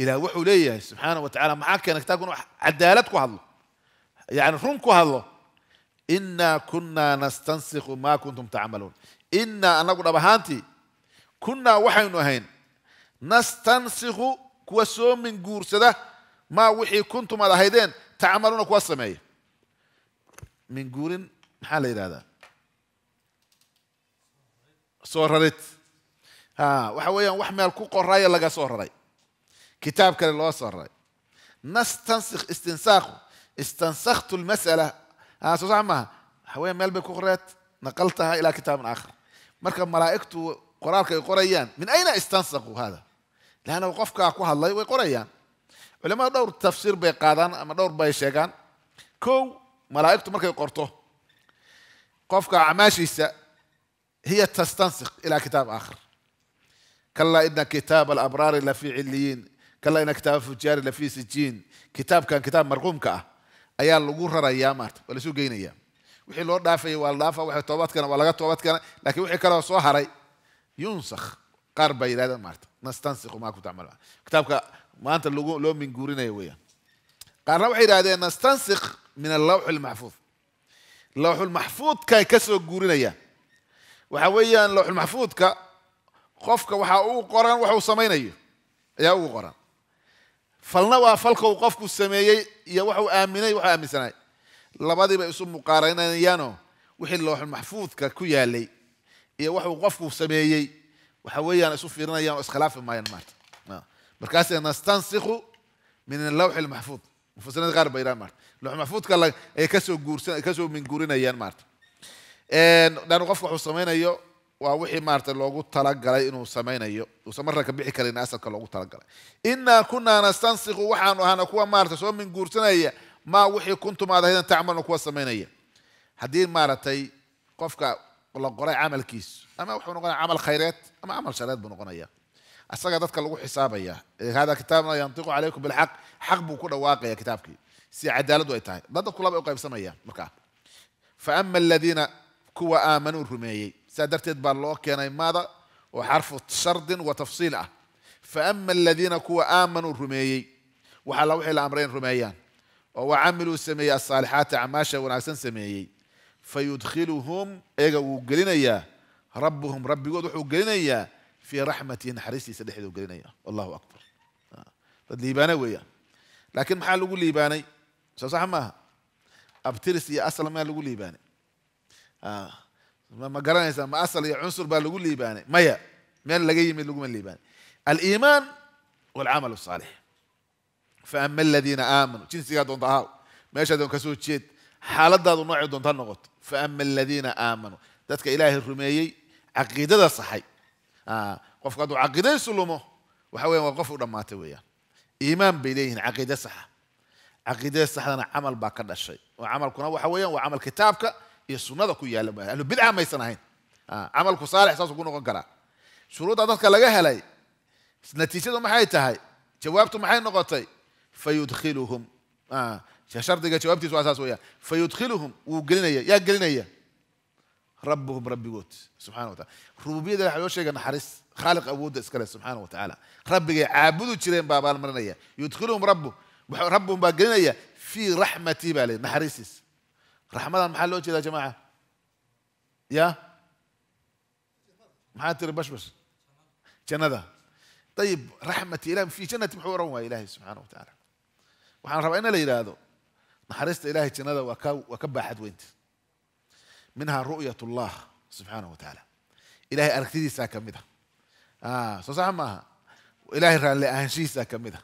إلى وحوليه سبحانه وتعالى معاك أنك تكون عدالتك هذا يعني رونكو هالله إنا كنا نستنسخ ما كنتم تعملون إنا أنا أقول أبا هانتي كنا وحين وهين نستنسخ كوسو من جورسدة ما وحي كنتم على هيدين تعملون معي من جور حال هذا صورت ها وحويا وحمل كوكو راي لقى صورة كتاب كان اللي صورة نستنسخ استنساخه استنسخت المسألة أنا أستاذ عمها حوية مال بكغرات نقلتها إلى كتاب آخر مركب ملائكة قرارك قريان من أين استنسخوا هذا؟ لأن وقفك أقوها الله وقريان ولما دور التفسير بيقادان أما دور بيشيغان كو ملائكة مركب قرته قفك عماشيسة هي تستنسخ إلى كتاب آخر كلا إن كتاب الأبرار لفي عليين كلا إن كتاب الفجار لفي سجين كتاب كان كتاب مرقوم كأه ayaa lagu rarayaa maarta waa lasoo geynaya wixii loo dhaafaya waa la dhaafa waxa toobadkana waa laga toobadkana lakin wixii kaleo soo haray yunsakh qaar baa yidhahdeen maarta nastansikhu maa kunta camal kitaabka maanta lagu loo minguurinaya weeyaan qaarna waxay yidhahdeen nastansikh min allawxi almaxfuud lawxulmaxfuudkay ka soo guurinayaan waxa weeyaan lawxulmaxfuudka qofka waxa uu qoran wax samaynayo ayaa ugu qoran falna waa falkau qofku sameeyey iyo waxuu aaminay waxuu aaminsanaay labadiiba isu muqaaranayaanoo wixii looxul maxfuudka ku yaalay iyo waxuu qofku sameeyey waxa weeyaan isu fiirinayaan oo iskhilaafi maayaan maarta markaasee nastansikhu min alawxi almaxfuud mufasiriinta qaar ba yidhahan maarta lawxul maxfuudka ay kasoo guursan kasoo minguurinayaan maarta dhan qofku wuxuu samaynayo ووحي مارت لوغو تلقى إنه سمينا يو وسمرنا كبيحي كالينا أسلك لوغو تلقى إنا كنا نستنسق وحانو هانا كوا مارت سوى من قورتنا إيا ما وحي كنتم هذا هنا تعملوا كوا سمينا إيا هدين مارتاي قفك الله قرى عمل كيس أما وحي نقول عمل خيرات أما عمل شرات بنقول إياه أسلك أدتك لوغو حساب إياه هذا كتابنا ينطق عليكم بالحق حق بكل واقع يا كتابك سي عدالة دويتاي ضد كل فأما الذين كوا آمنوا الرميين سادرت بان لو كان ماذا وحرف شرد وتفصيل فاما الذين كو امنوا الرميي وحال وحي الامرين رميان وعملوا سمي الصالحات عماشا وناسن سمي فيدخلهم ايغا وجلينيا ربهم ربي وضحوا جلينيا في رحمة حريصي سدحي وجلينيا الله اكبر آه. ليباني ويا لكن محال يقول ليباني صح ما أبترسي يا اصلا ما يقول ليباني آه. ma garanaysaa ma asal iyo cunsur baa lagu liibaanay maya meel laga yimid laguma liibaanay aliimaan walcamal asaalix faama aladiina aamanuu jinsigaa doonta ahaaw meeshaa doon kasoo jeed xaaladaadu noocay doonta ha noqoto faama aladiina aamanuu dadka ilaahay rumeeyey caqiidada saxay qofku hadduu caqiidadiisu lumo waxa weyan waa qof u dhammaatay weeyaan iimaan bay leeyihiin caqiide saxa caqiidada saxdana camal baa ka dhashay oo camalkuna waxa weeyaan waa camal kitaabka السنه كو يالما انه يعني بدعه ما يصنعين آه. عمل صالح اساسه كون قرا شروط ادك لا هلي نتيجه ما هي تهي جوابته ما هي نقطه فيدخلهم اه شرط جوابتي سو اساسه فيدخلهم وقلنا يا قلنا يا ربهم ربي قوت سبحانه وتعالى ربوبيه ده حيوش شيء حارس خالق ابود اسكال سبحانه وتعالى ربي عابدوا تشرين بابا المرنيه يدخلهم ربه ربهم باقلنا في رحمتي بالي نحرسس راح الله محل وجهي يا جماعه يا محاتر بشبش جنده طيب رحمة إله في جنة محورها إلهي سبحانه وتعالى وحنا ربعنا ليلة هذا نحرست إلهي جنة وكبا حد وينت منها رؤية الله سبحانه وتعالى إلهي أركتدي ساكمدها آه صح معها وإلهي رأى لأهنشي ساكمدها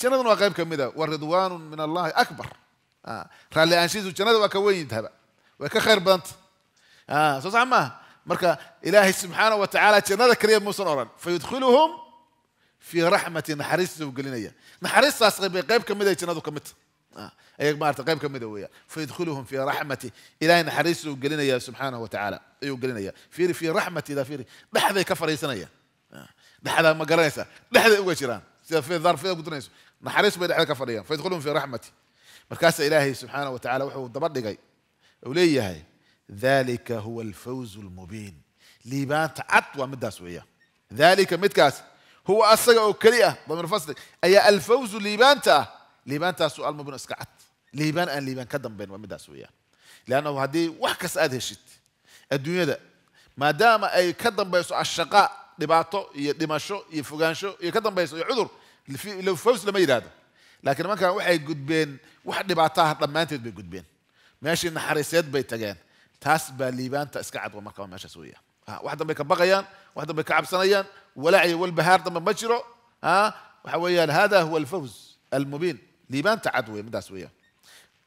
جنة وغيب كمدها والرضوان من الله أكبر رالي آه. أنشيز وشنادة وكوين وكا خير بنت آه سوز عما مركا إلهي سبحانه وتعالى شنادة كريم موسى أوران فيدخلهم في رحمة نحرس وقلينية نحرس أصغي بقيب كم إذا شنادة كمت آه. أيك ما أرتقيب كم إذا ويا فيدخلهم في رحمة إلهي نحرس وقلينية سبحانه وتعالى أيو قلينية فيري في رحمة إذا فيري بحذا كفر يسنية آه. بحذا مقرنسة بحذا أقوى شيران في ظرف في قدرنسة نحرس بيد حذا كفر فيدخلهم في رحمتي مركز إلهي سبحانه وتعالى وحو دبر دقي ولي هاي ذلك هو الفوز المبين ليبان تعطوا مدى سوية ذلك متكاس هو أصدق أو كريئة ضمير فصلك أي الفوز ليبان تا ليبان تا سؤال مبين أسكعت ليبان أن بان كدم بين ومدى سوية لأنه هذه وحكس أده شت الدنيا ده ما دام أي كدم بين الشقاء لباطو يدماشو يفغانشو يكدم بين سؤال عذر لو فوز لما يراده laakiin markaan waxay gudbeen wax dhibaataha dhammaanteed bay gudbeen meeshii naxariiseed bay tageen taas baa liibaanta iska cad oo markaba meeshaas weya wax dambay ka baqayaan wax dambay ka cabsanayaan walaac iyo walbahaar dambe ma jiro waxa weeyaan hada huwa alfawz almubiin liibaanta cad wey midaas weeyaan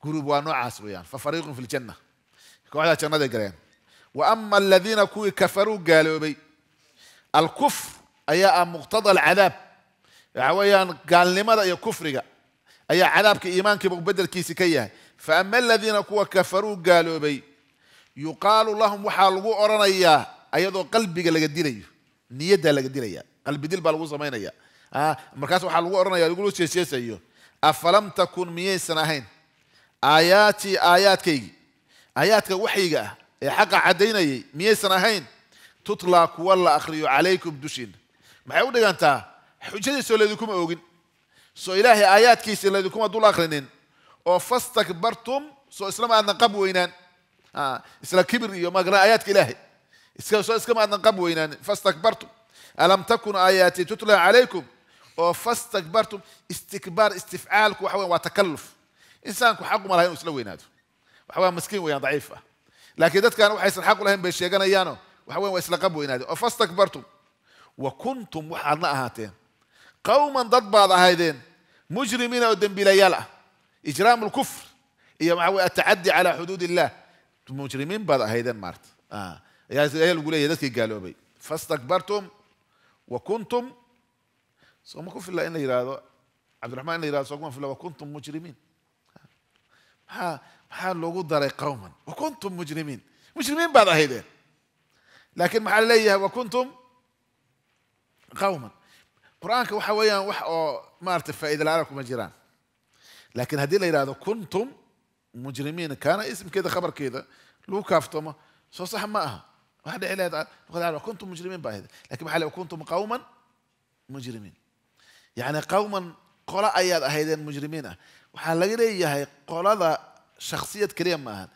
gurub waa noocaas weeyaan fa fariiqun fi ljanna kooxdaa jannaday galeen wa ama aladiina kuwii kafaruu gaaloobay alkufr ayaa ah muqtada alcadaab waxa weeyaan gaalnimada iyo kufriga أي عذابك إيمانك بقدر كي إياه فأما الذين قوة كفروا قالوا بي يقال لهم وحالقوا أرانا إياه أيضو قلبك لقدير إياه نيدة لقدير إياه قلب دي البالغو سمين إياه آه مركاس وحالقوا أرانا إياه يقولوا شيء شيء سيئو أفلم تكون مئة سنهين آياتي آياتك كي آياتك وحيقة إيه، يا حق عدينا إيه. مئة سنهين تطلق ولا أخري عليكم دوشين ما يقول لك أنت حجة سولي لكم أوغين سو إلهي آيات كيس إلا دكما دول آخرين أو فاستكبرتم سو إسلام أن قبو وينان آه. إسلام كبر يوم أقرأ آيات كإلهي سو إسلام أن قبو وينان فاستكبرتم ألم تكن آياتي تتلى عليكم أو فاستكبرتم استكبار استفعالك وحوان وتكلف إنسانك حق ملايين إسلام وينان وحوان مسكين ويان ضعيفة لكن ذات كان وحيس الحق لهم بيشيغان أيانو وحوان وإسلام قبو وينان أو فاستكبرتم وكنتم وحنا أهاتين قوما ضد بعض هايدين مجرمين قدام بليلة إجرام الكفر هي مع التعدي على حدود الله مجرمين بعض هايدين مارت آه يا زي يقول يا ذاتك قالوا بي فاستكبرتم وكنتم سوما كفر الله إن يراد عبد الرحمن إن يراد سوما فلا وكنتم مجرمين ها ها لو داري قوما وكنتم مجرمين مجرمين بعض هايدين لكن محل وكنتم قوما qur-aanka waxa weeyaan wax oo maarata faa'iida la kuma jiraan laakiin haddii la yidhahdo kuntum mujrimiina kaana ismkeeda khabarkeeda lagu kaaftoomo soo sax ma aha waxa dhici lahayd kuntum mujrimiin baa ahayd lakin maxaa le kuntum qawman mujrimiin yacni qawman qolo ayaad ahaydeen mujrimiin ah waxaa laga leeyahay qolada shakhsiyad keliya maahan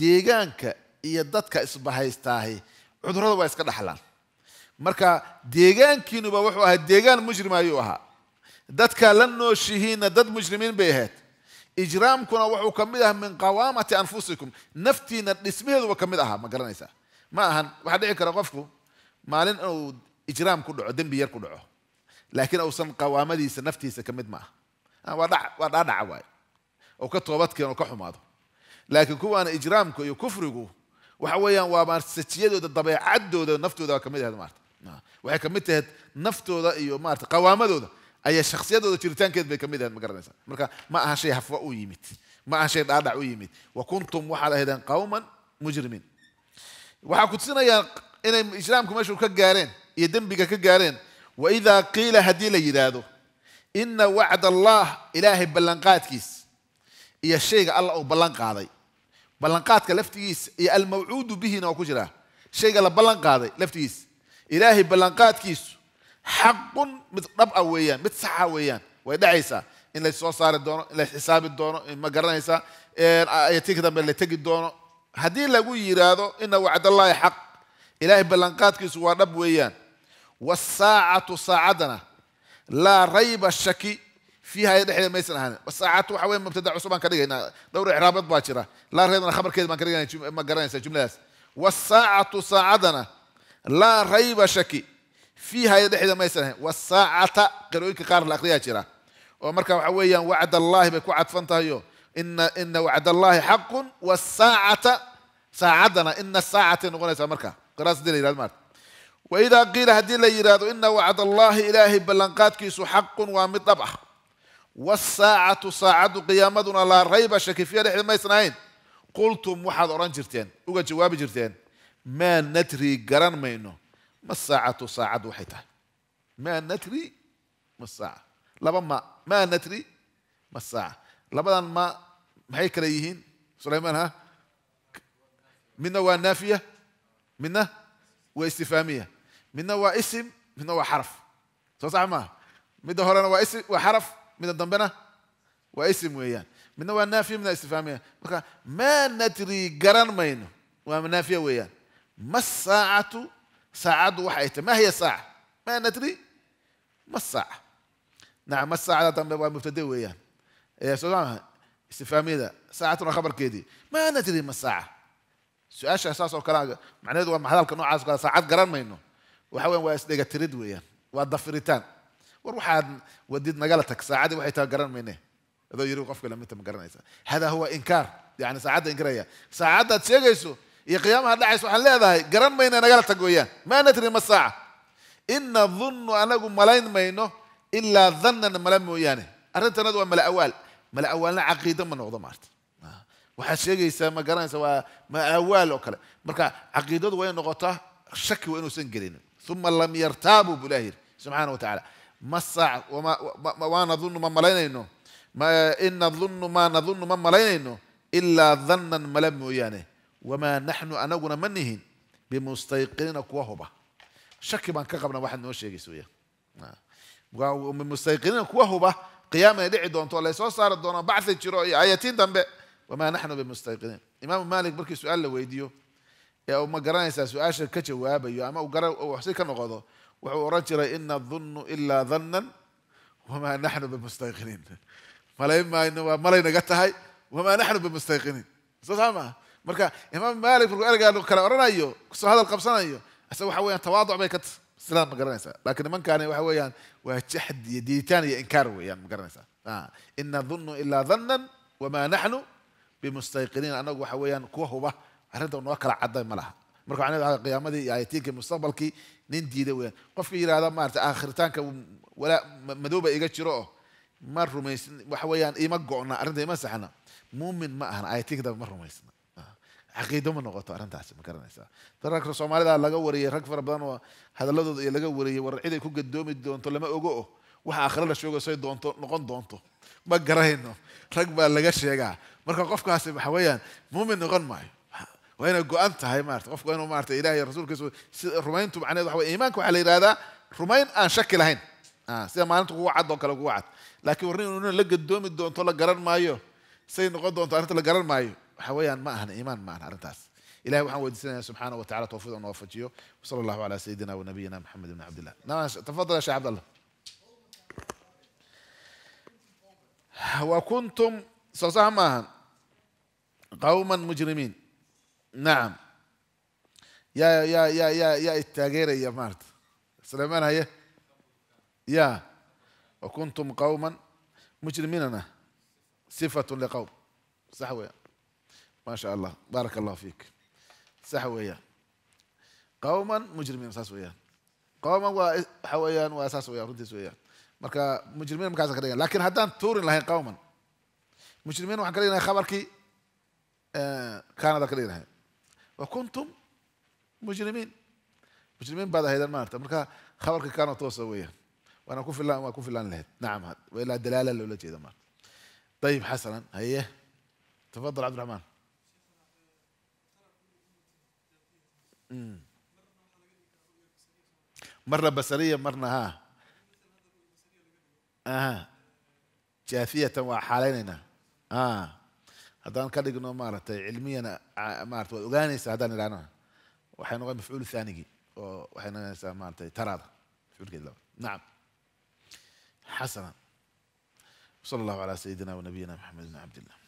deegaanka iyo dadka isbahaystaahi cudurada waa iska dhaxlaan marka deegaankiinuba wuxuu ahaa deegaan mujrim ayuu ahaa dadka la nooshihiinna dad mujrimiin bay ahayd ijraamkuna wuxuu ka mid ahaa min qawaamati anfusikum naftiina dhismaheeduba ka mid ahaa ma garanaysaa ma ahan waxaa dhici kara qofku maalin inuu ijraam ku dhaco dembi yar ku dhaco laakiin uusan qawaamadiisa naftiisa ka mid ma aha ah, waa dhaadhaca waay oo ka toobadkeen oo ka xumaado laakiin kuwaana ijraamka iyo kufrigu waxa weeyaan waa marsajiyadooda dabeecaddooda naftooda waa ka mid ahayd maarta waxay ka mid tahayd naftooda iyo maarata qawaamadooda ayaa shakhsiyadooda jiritaankeed bay ka mid ahayd ma garanaysaa marka ma aha shay hafwa u yimid ma aha shay dhaadhac u yimid wa kuntum waxaad ahaydeen qawman mujrimiin waxaa ku tusinayaa inay islaamku meeshu ka gaareen iyo dembiga ka gaareen wa idaa qiila haddii la yidhaahdo ina wacd allah ilaahay ballanqaadkiis iyo shayga allah uu ballan qaaday ballanqaadka laftigiisa iyo almawcuudu bihina oo ku jiraa shayga la ballan qaaday laftigiisa إلهي بلانقات كيسو حق مثل ويان مثل ويان ويدعيسا إن لا صار الدور إن حساب الدور إن ما قرنيسا إن يتيك دم اللي تجد دور هدي لقو يرادو إن وعد الله حق إلهي بلانقات كيسو ورب ويان والساعة صعدنا لا ريب الشكي في يد حيل ما يسنا هني والساعة وحوين ما بتدع عصبان كده هنا دور إعرابات باكرة لا ريدنا خبر كده ما كده يعني ما قرنيسا جملة والساعة صعدنا لا ريب شكي فيها يدحد ما يسنه والساعة قروك قار الأقضية جرا ومركا وحويا وعد الله بك وعد فانتهيو إن, إن وعد الله حق والساعة ساعدنا إن الساعة نقول يسا مركا قراص المر وإذا قيل هدي لي إن وعد الله إلهي بلنقات كيس حق ومطبع والساعة ساعد قيامتنا لا ريب شكي فيها يدحد ما يسنهين قلتم وحد أوران جرتين وقال جواب جرتين ما نتري قران ما ينو ما الساعة ساعة وحيتا ما نتري ما الساعة لبما ما نتري ما الساعة لبما ما هي كريهين سليمان ها هو ونافية منه هو منه واسم منه وحرف صح ما من هو واسم وحرف من الدنبنة واسم ويان منه ونافية من استفهامية ما نتري قران ما ينو ونافية ويان ما الساعة ساعة وحيته ما هي الساعة ما ندري ما الساعة نعم ما الساعة مبتدئ وياه إيه، سلام استفهام ذا ساعة خبر كيدي ما ندري ما الساعة سؤال أساس كلام معناه ما هذا نوع عايز ساعات قران ما إنه وحوين واسدق تريد وياه وضفرتان وروح عاد وديد نقلتك ساعة وحي ما منه هذا يروق أفكار لما تم قرنيسا هذا هو إنكار يعني ساعات إنكارية ساعات تسيجيسو iyo qiyaamaha dhacaysa waxaan leedahay garan mayna nagala tag weeyaan maa nadri ma saaca ina dunnu anagu malayn mayno ilaa dannan mala mooyaane arrintanadu waa mala awaal mala awaalna caqiida ma noqdo maarta ah. waxaad sheegaysaa ma garanaysa waa mala awaal oo kale marka caqiidadu way in noqotaa shaki waa inuusan gelin uma lam yartaabuu bu ilahi yidhi subxaana wa tacaala ma saac ma nadunnu ma malaynayno in nadunnu maa nadunnu ma malaynayno ilaa dannan mala mooyaane وما نحن أنا جونا منهن بمستيقنين كوهبة شك بان كقبنا واحد نوش يجي سويا نعم. ومستيقنين كوهبة قيامة دعي دون طول يسوع صار دون بعث الشرعي آياتين دم وما نحن بمستيقنين إمام مالك بركي سؤال لويديو يا أم جراني سؤال شو كتش وابا يا أما وجرا وحسيك إن الظن إلا ظنا وما نحن بمستيقنين ملايين ما إنه ملايين قتها وما نحن بمستيقنين صح ما marka imaam maalik markuu ergaanu kale odhanayo kasoo hadal qabsanayo isaga waxa weyaan tawaaduc bay ka tahy ma garanaysaa lakin nimankaani waxa weeyaan waa jaxd iyo diitaan iyo inkaar weeyaan ma garanaysaa ah, in nadunnu ilaa dannan wamaa naxnu bimustayqiniin annagu waxa weeyaan kuwa huba arrinta noo kala cadday ma laha marka waxaan leedahay qiyaamadii iyo aayatiinkii mustaqbalkii nin diida weeyaan qofka yidhahda maarata aakhiritaanka um, walaa madooba iga jiro oo ma rumaysin waxa weeyaan ima go'na arrinta ima saxna muumin ma ahan aayatiinka dambe ma rumaysna caqiido ma noqoto arrintaasi ma garanaysaa dararka soomaalida laga wariyey rag fara badan oo hadaladooda iyo laga wariyey war ku gadoomi doonto lama ogo o waxa akhrada sheego say doonto noqon doonto ma garayno rag baa laga sheegaa marka qofkaasi waxa weeyaan muumin noqon maayo waa inay go-an tahay maarata qofku inuu maarata ilahay rasuulkiisu si rumayntu macneed waxa iimaanka waxaa la yidhahdaa rumayn aan shaki lahayn sida maalinta kugu cad oo kale kugu cad laakiin warrin inuna la gadoomi doonto la garan maayo say noqon doonto arrinta la garan maayo حويان ما أهنا إيمان ما أهنا أرنتاس إلهي محمد سيدنا سبحانه وتعالى توفيق أن وفجيه وصلى الله على سيدنا ونبينا محمد بن عبد الله ناش. نعم، تفضل يا شيخ عبد الله وكنتم سوزاما قوما مجرمين نعم يا يا يا يا يا التاجر يا مارت سليمان هي يا وكنتم قوما مجرمين انا صفه لقوم صحوه ما شاء الله بارك الله فيك سحويا قوما مجرمين اساس ويا قوما وحويا واساس ويا رديس ويا مركا مجرمين مكاسا كريان لكن هذا تور لهين قوما مجرمين وحن كريان خبرك آه، كان ذا هاي وكنتم مجرمين مجرمين بعد هذا المرت طيب مركا خبرك كان توسا ويا وانا اكون في الله واكون في الله نعم هذا والا دلاله لولا جيدا طيب حسنا هيا تفضل عبد الرحمن مم. مرة بصرية مرة ها آه. جاثية وحاليننا آه. haddaan ka dhigno maaragtay cilmiyana maarata waad ogaanaysaa haddaan idhaano waxay noqon mafcuul thaanigii oo waxay noqonaysaa maaratay taraada mafcuulkeed laba nacam xasana وصلى الله على سيدنا ونبينا محمد بن عبد الله